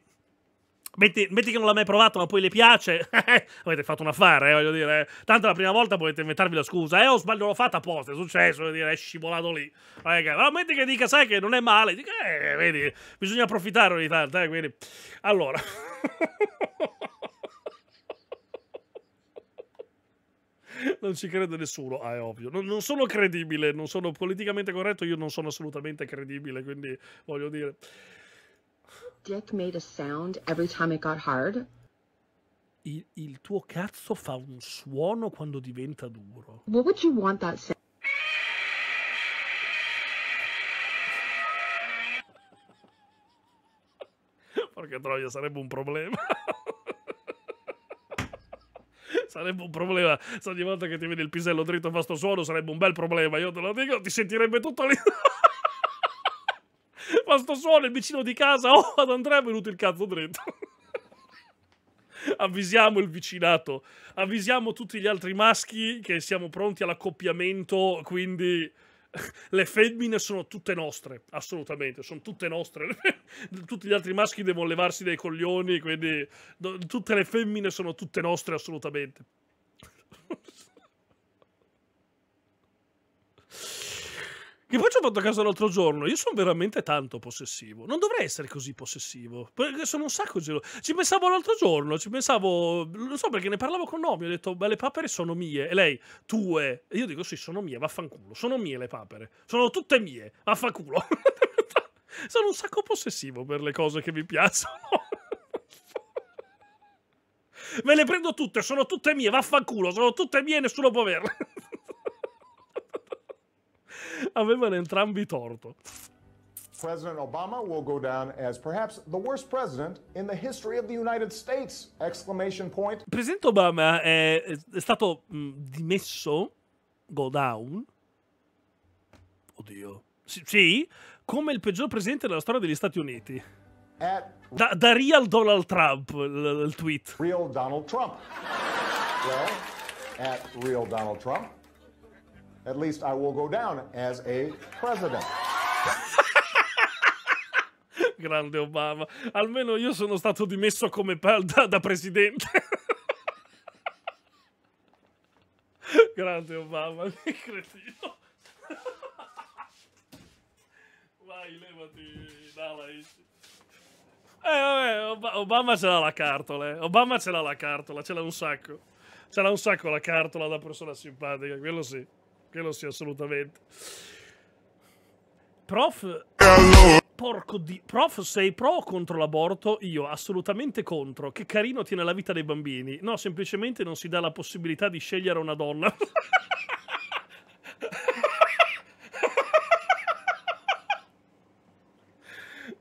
Metti, metti, che non l'ha mai provato, ma poi le piace. avete fatto un affare, eh, voglio dire. Tanto la prima volta potete inventarvi la scusa. Eh, ho sbagliato, l'ho fatta apposta. È successo, voglio dire, è scivolato lì. Raga, allora, metti che dica, sai che non è male. Dica, eh, vedi, bisogna approfittare ogni tanto. Eh, quindi. Allora. non ci crede nessuno, ah, è ovvio. Non, non, sono credibile, non sono politicamente corretto, io non sono assolutamente credibile, quindi voglio dire dick made a sound every time it got hard? Il, il tuo cazzo fa un suono quando diventa duro. What would you want that sound? Porca troia, sarebbe un problema. sarebbe un problema. Se ogni volta che ti vede il pisello dritto fa sto suono, sarebbe un bel problema. Io te lo dico, ti sentirebbe tutto lì. Ma sto suono il vicino di casa, oh, ad Andrea è venuto il cazzo dritto. avvisiamo il vicinato, avvisiamo tutti gli altri maschi che siamo pronti all'accoppiamento, quindi le femmine sono tutte nostre, assolutamente, sono tutte nostre. Tutti gli altri maschi devono levarsi dai coglioni, quindi tutte le femmine sono tutte nostre, assolutamente. Che poi ci ho fatto caso l'altro giorno. Io sono veramente tanto possessivo. Non dovrei essere così possessivo. Perché sono un sacco geloso. Ci pensavo l'altro giorno. Ci pensavo. Non so perché ne parlavo con Nomi. Ho detto, beh, le papere sono mie. E lei, tue. E io dico, sì, sono mie. Vaffanculo. Sono mie le papere. Sono tutte mie. Vaffanculo. sono un sacco possessivo per le cose che mi piacciono. Me le prendo tutte. Sono tutte mie. Vaffanculo. Sono tutte mie nessuno può averle. avevano entrambi torto. President Obama will go down as perhaps the worst president in the history of the United States! Exclamation point. Presidente Obama è, è stato mh, mm, dimesso, go down, oddio, sì, sì, come il peggior presidente della storia degli Stati Uniti. At da, da real Donald Trump, il, il tweet. Real Donald Trump. well, at real Donald Trump. At least I will go down as a president. Grande Obama, almeno io sono stato dimesso come da, da presidente. Grande Obama, che cretino. Vai, levati, dalla Eh, vabbè, Ob Obama ce l'ha la cartola, eh. Obama ce l'ha la cartola, ce l'ha un sacco. Ce l'ha un sacco la cartola da persona simpatica, quello sì. Quello sì, assolutamente. Prof... Porco di... Prof, sei pro o contro l'aborto? Io, assolutamente contro. Che carino tiene la vita dei bambini. No, semplicemente non si dà la possibilità di scegliere una donna.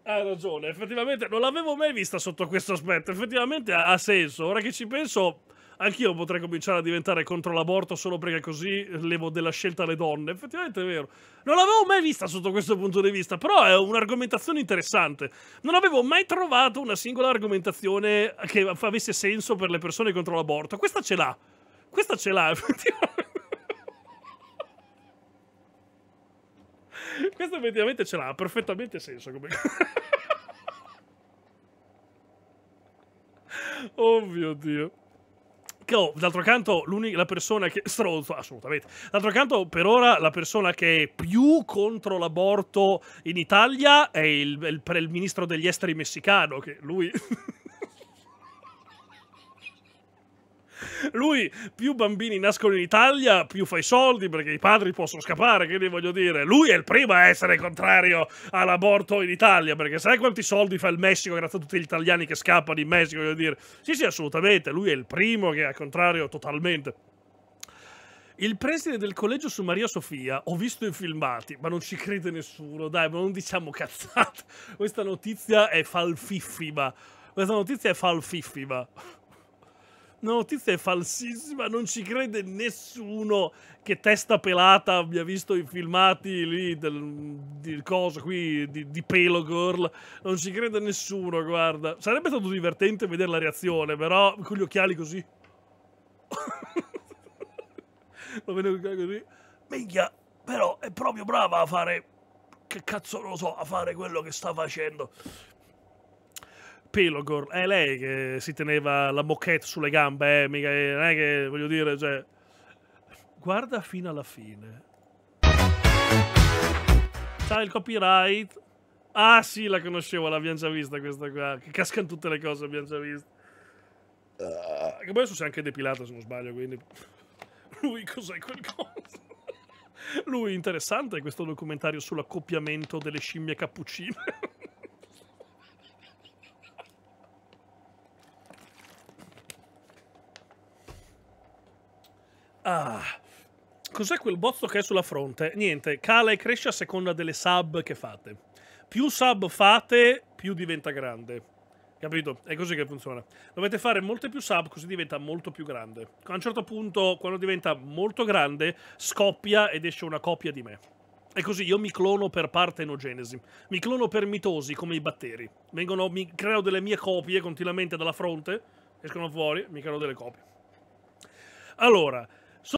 Hai ragione, effettivamente non l'avevo mai vista sotto questo aspetto, effettivamente ha, senso, ora che ci penso anch'io potrei cominciare a diventare contro l'aborto solo perché così levo della scelta alle donne. Effettivamente è vero. Non l'avevo mai vista sotto questo punto di vista, però è un'argomentazione interessante. Non avevo mai trovato una singola argomentazione che avesse senso per le persone contro l'aborto. Questa ce l'ha. Questa ce l'ha, effettivamente. Questa effettivamente ce l'ha, ha perfettamente senso come... oh mio Dio. Oh, d'altro canto, la persona che. Stronzo, assolutamente. D'altro canto, per ora, la persona che è più contro l'aborto in Italia è il, il, il, il ministro degli esteri messicano, che lui. Lui, più bambini nascono in Italia, più fai soldi perché i padri possono scappare, quindi voglio dire, lui è il primo a essere contrario all'aborto in Italia, perché sai quanti soldi fa il Messico grazie a tutti gli italiani che scappano in Messico, voglio dire. Sì, sì, assolutamente, lui è il primo che è contrario totalmente. Il preside del collegio su Maria Sofia, ho visto i filmati, ma non ci crede nessuno, dai, ma non diciamo cazzate. Questa notizia è falfiffima. Questa notizia è falfiffima. La notizia è falsissima, non ci crede nessuno che testa pelata abbia visto i filmati lì del, del coso qui di, di Pelo Girl. Non ci crede nessuno, guarda. Sarebbe stato divertente vedere la reazione, però con gli occhiali così. Lo vedo così. Minchia, però è proprio brava a fare... Che cazzo lo so, a fare quello che sta facendo. Pelogor, è lei che si teneva la moquette sulle gambe, eh, mica, non è che, voglio dire, cioè... Guarda fino alla fine. C'ha il copyright. Ah sì, la conoscevo, l'abbiamo già vista questa qua. Che cascano tutte le cose, l'abbiamo già vista. Ah. che poi adesso si è anche depilato, se non sbaglio, quindi... Lui cos'è quel coso? Lui, interessante questo documentario sull'accoppiamento delle scimmie cappuccine. Ah, cos'è quel bozzo che è sulla fronte? Niente, cala e cresce a seconda delle sub che fate. Più sub fate, più diventa grande. Capito? È così che funziona. Dovete fare molte più sub, così diventa molto più grande. A un certo punto, quando diventa molto grande, scoppia ed esce una copia di me. E così io mi clono per partenogenesi, mi clono per mitosi come i batteri. Vengono, mi creo delle mie copie continuamente dalla fronte, escono fuori, mi creo delle copie. Allora,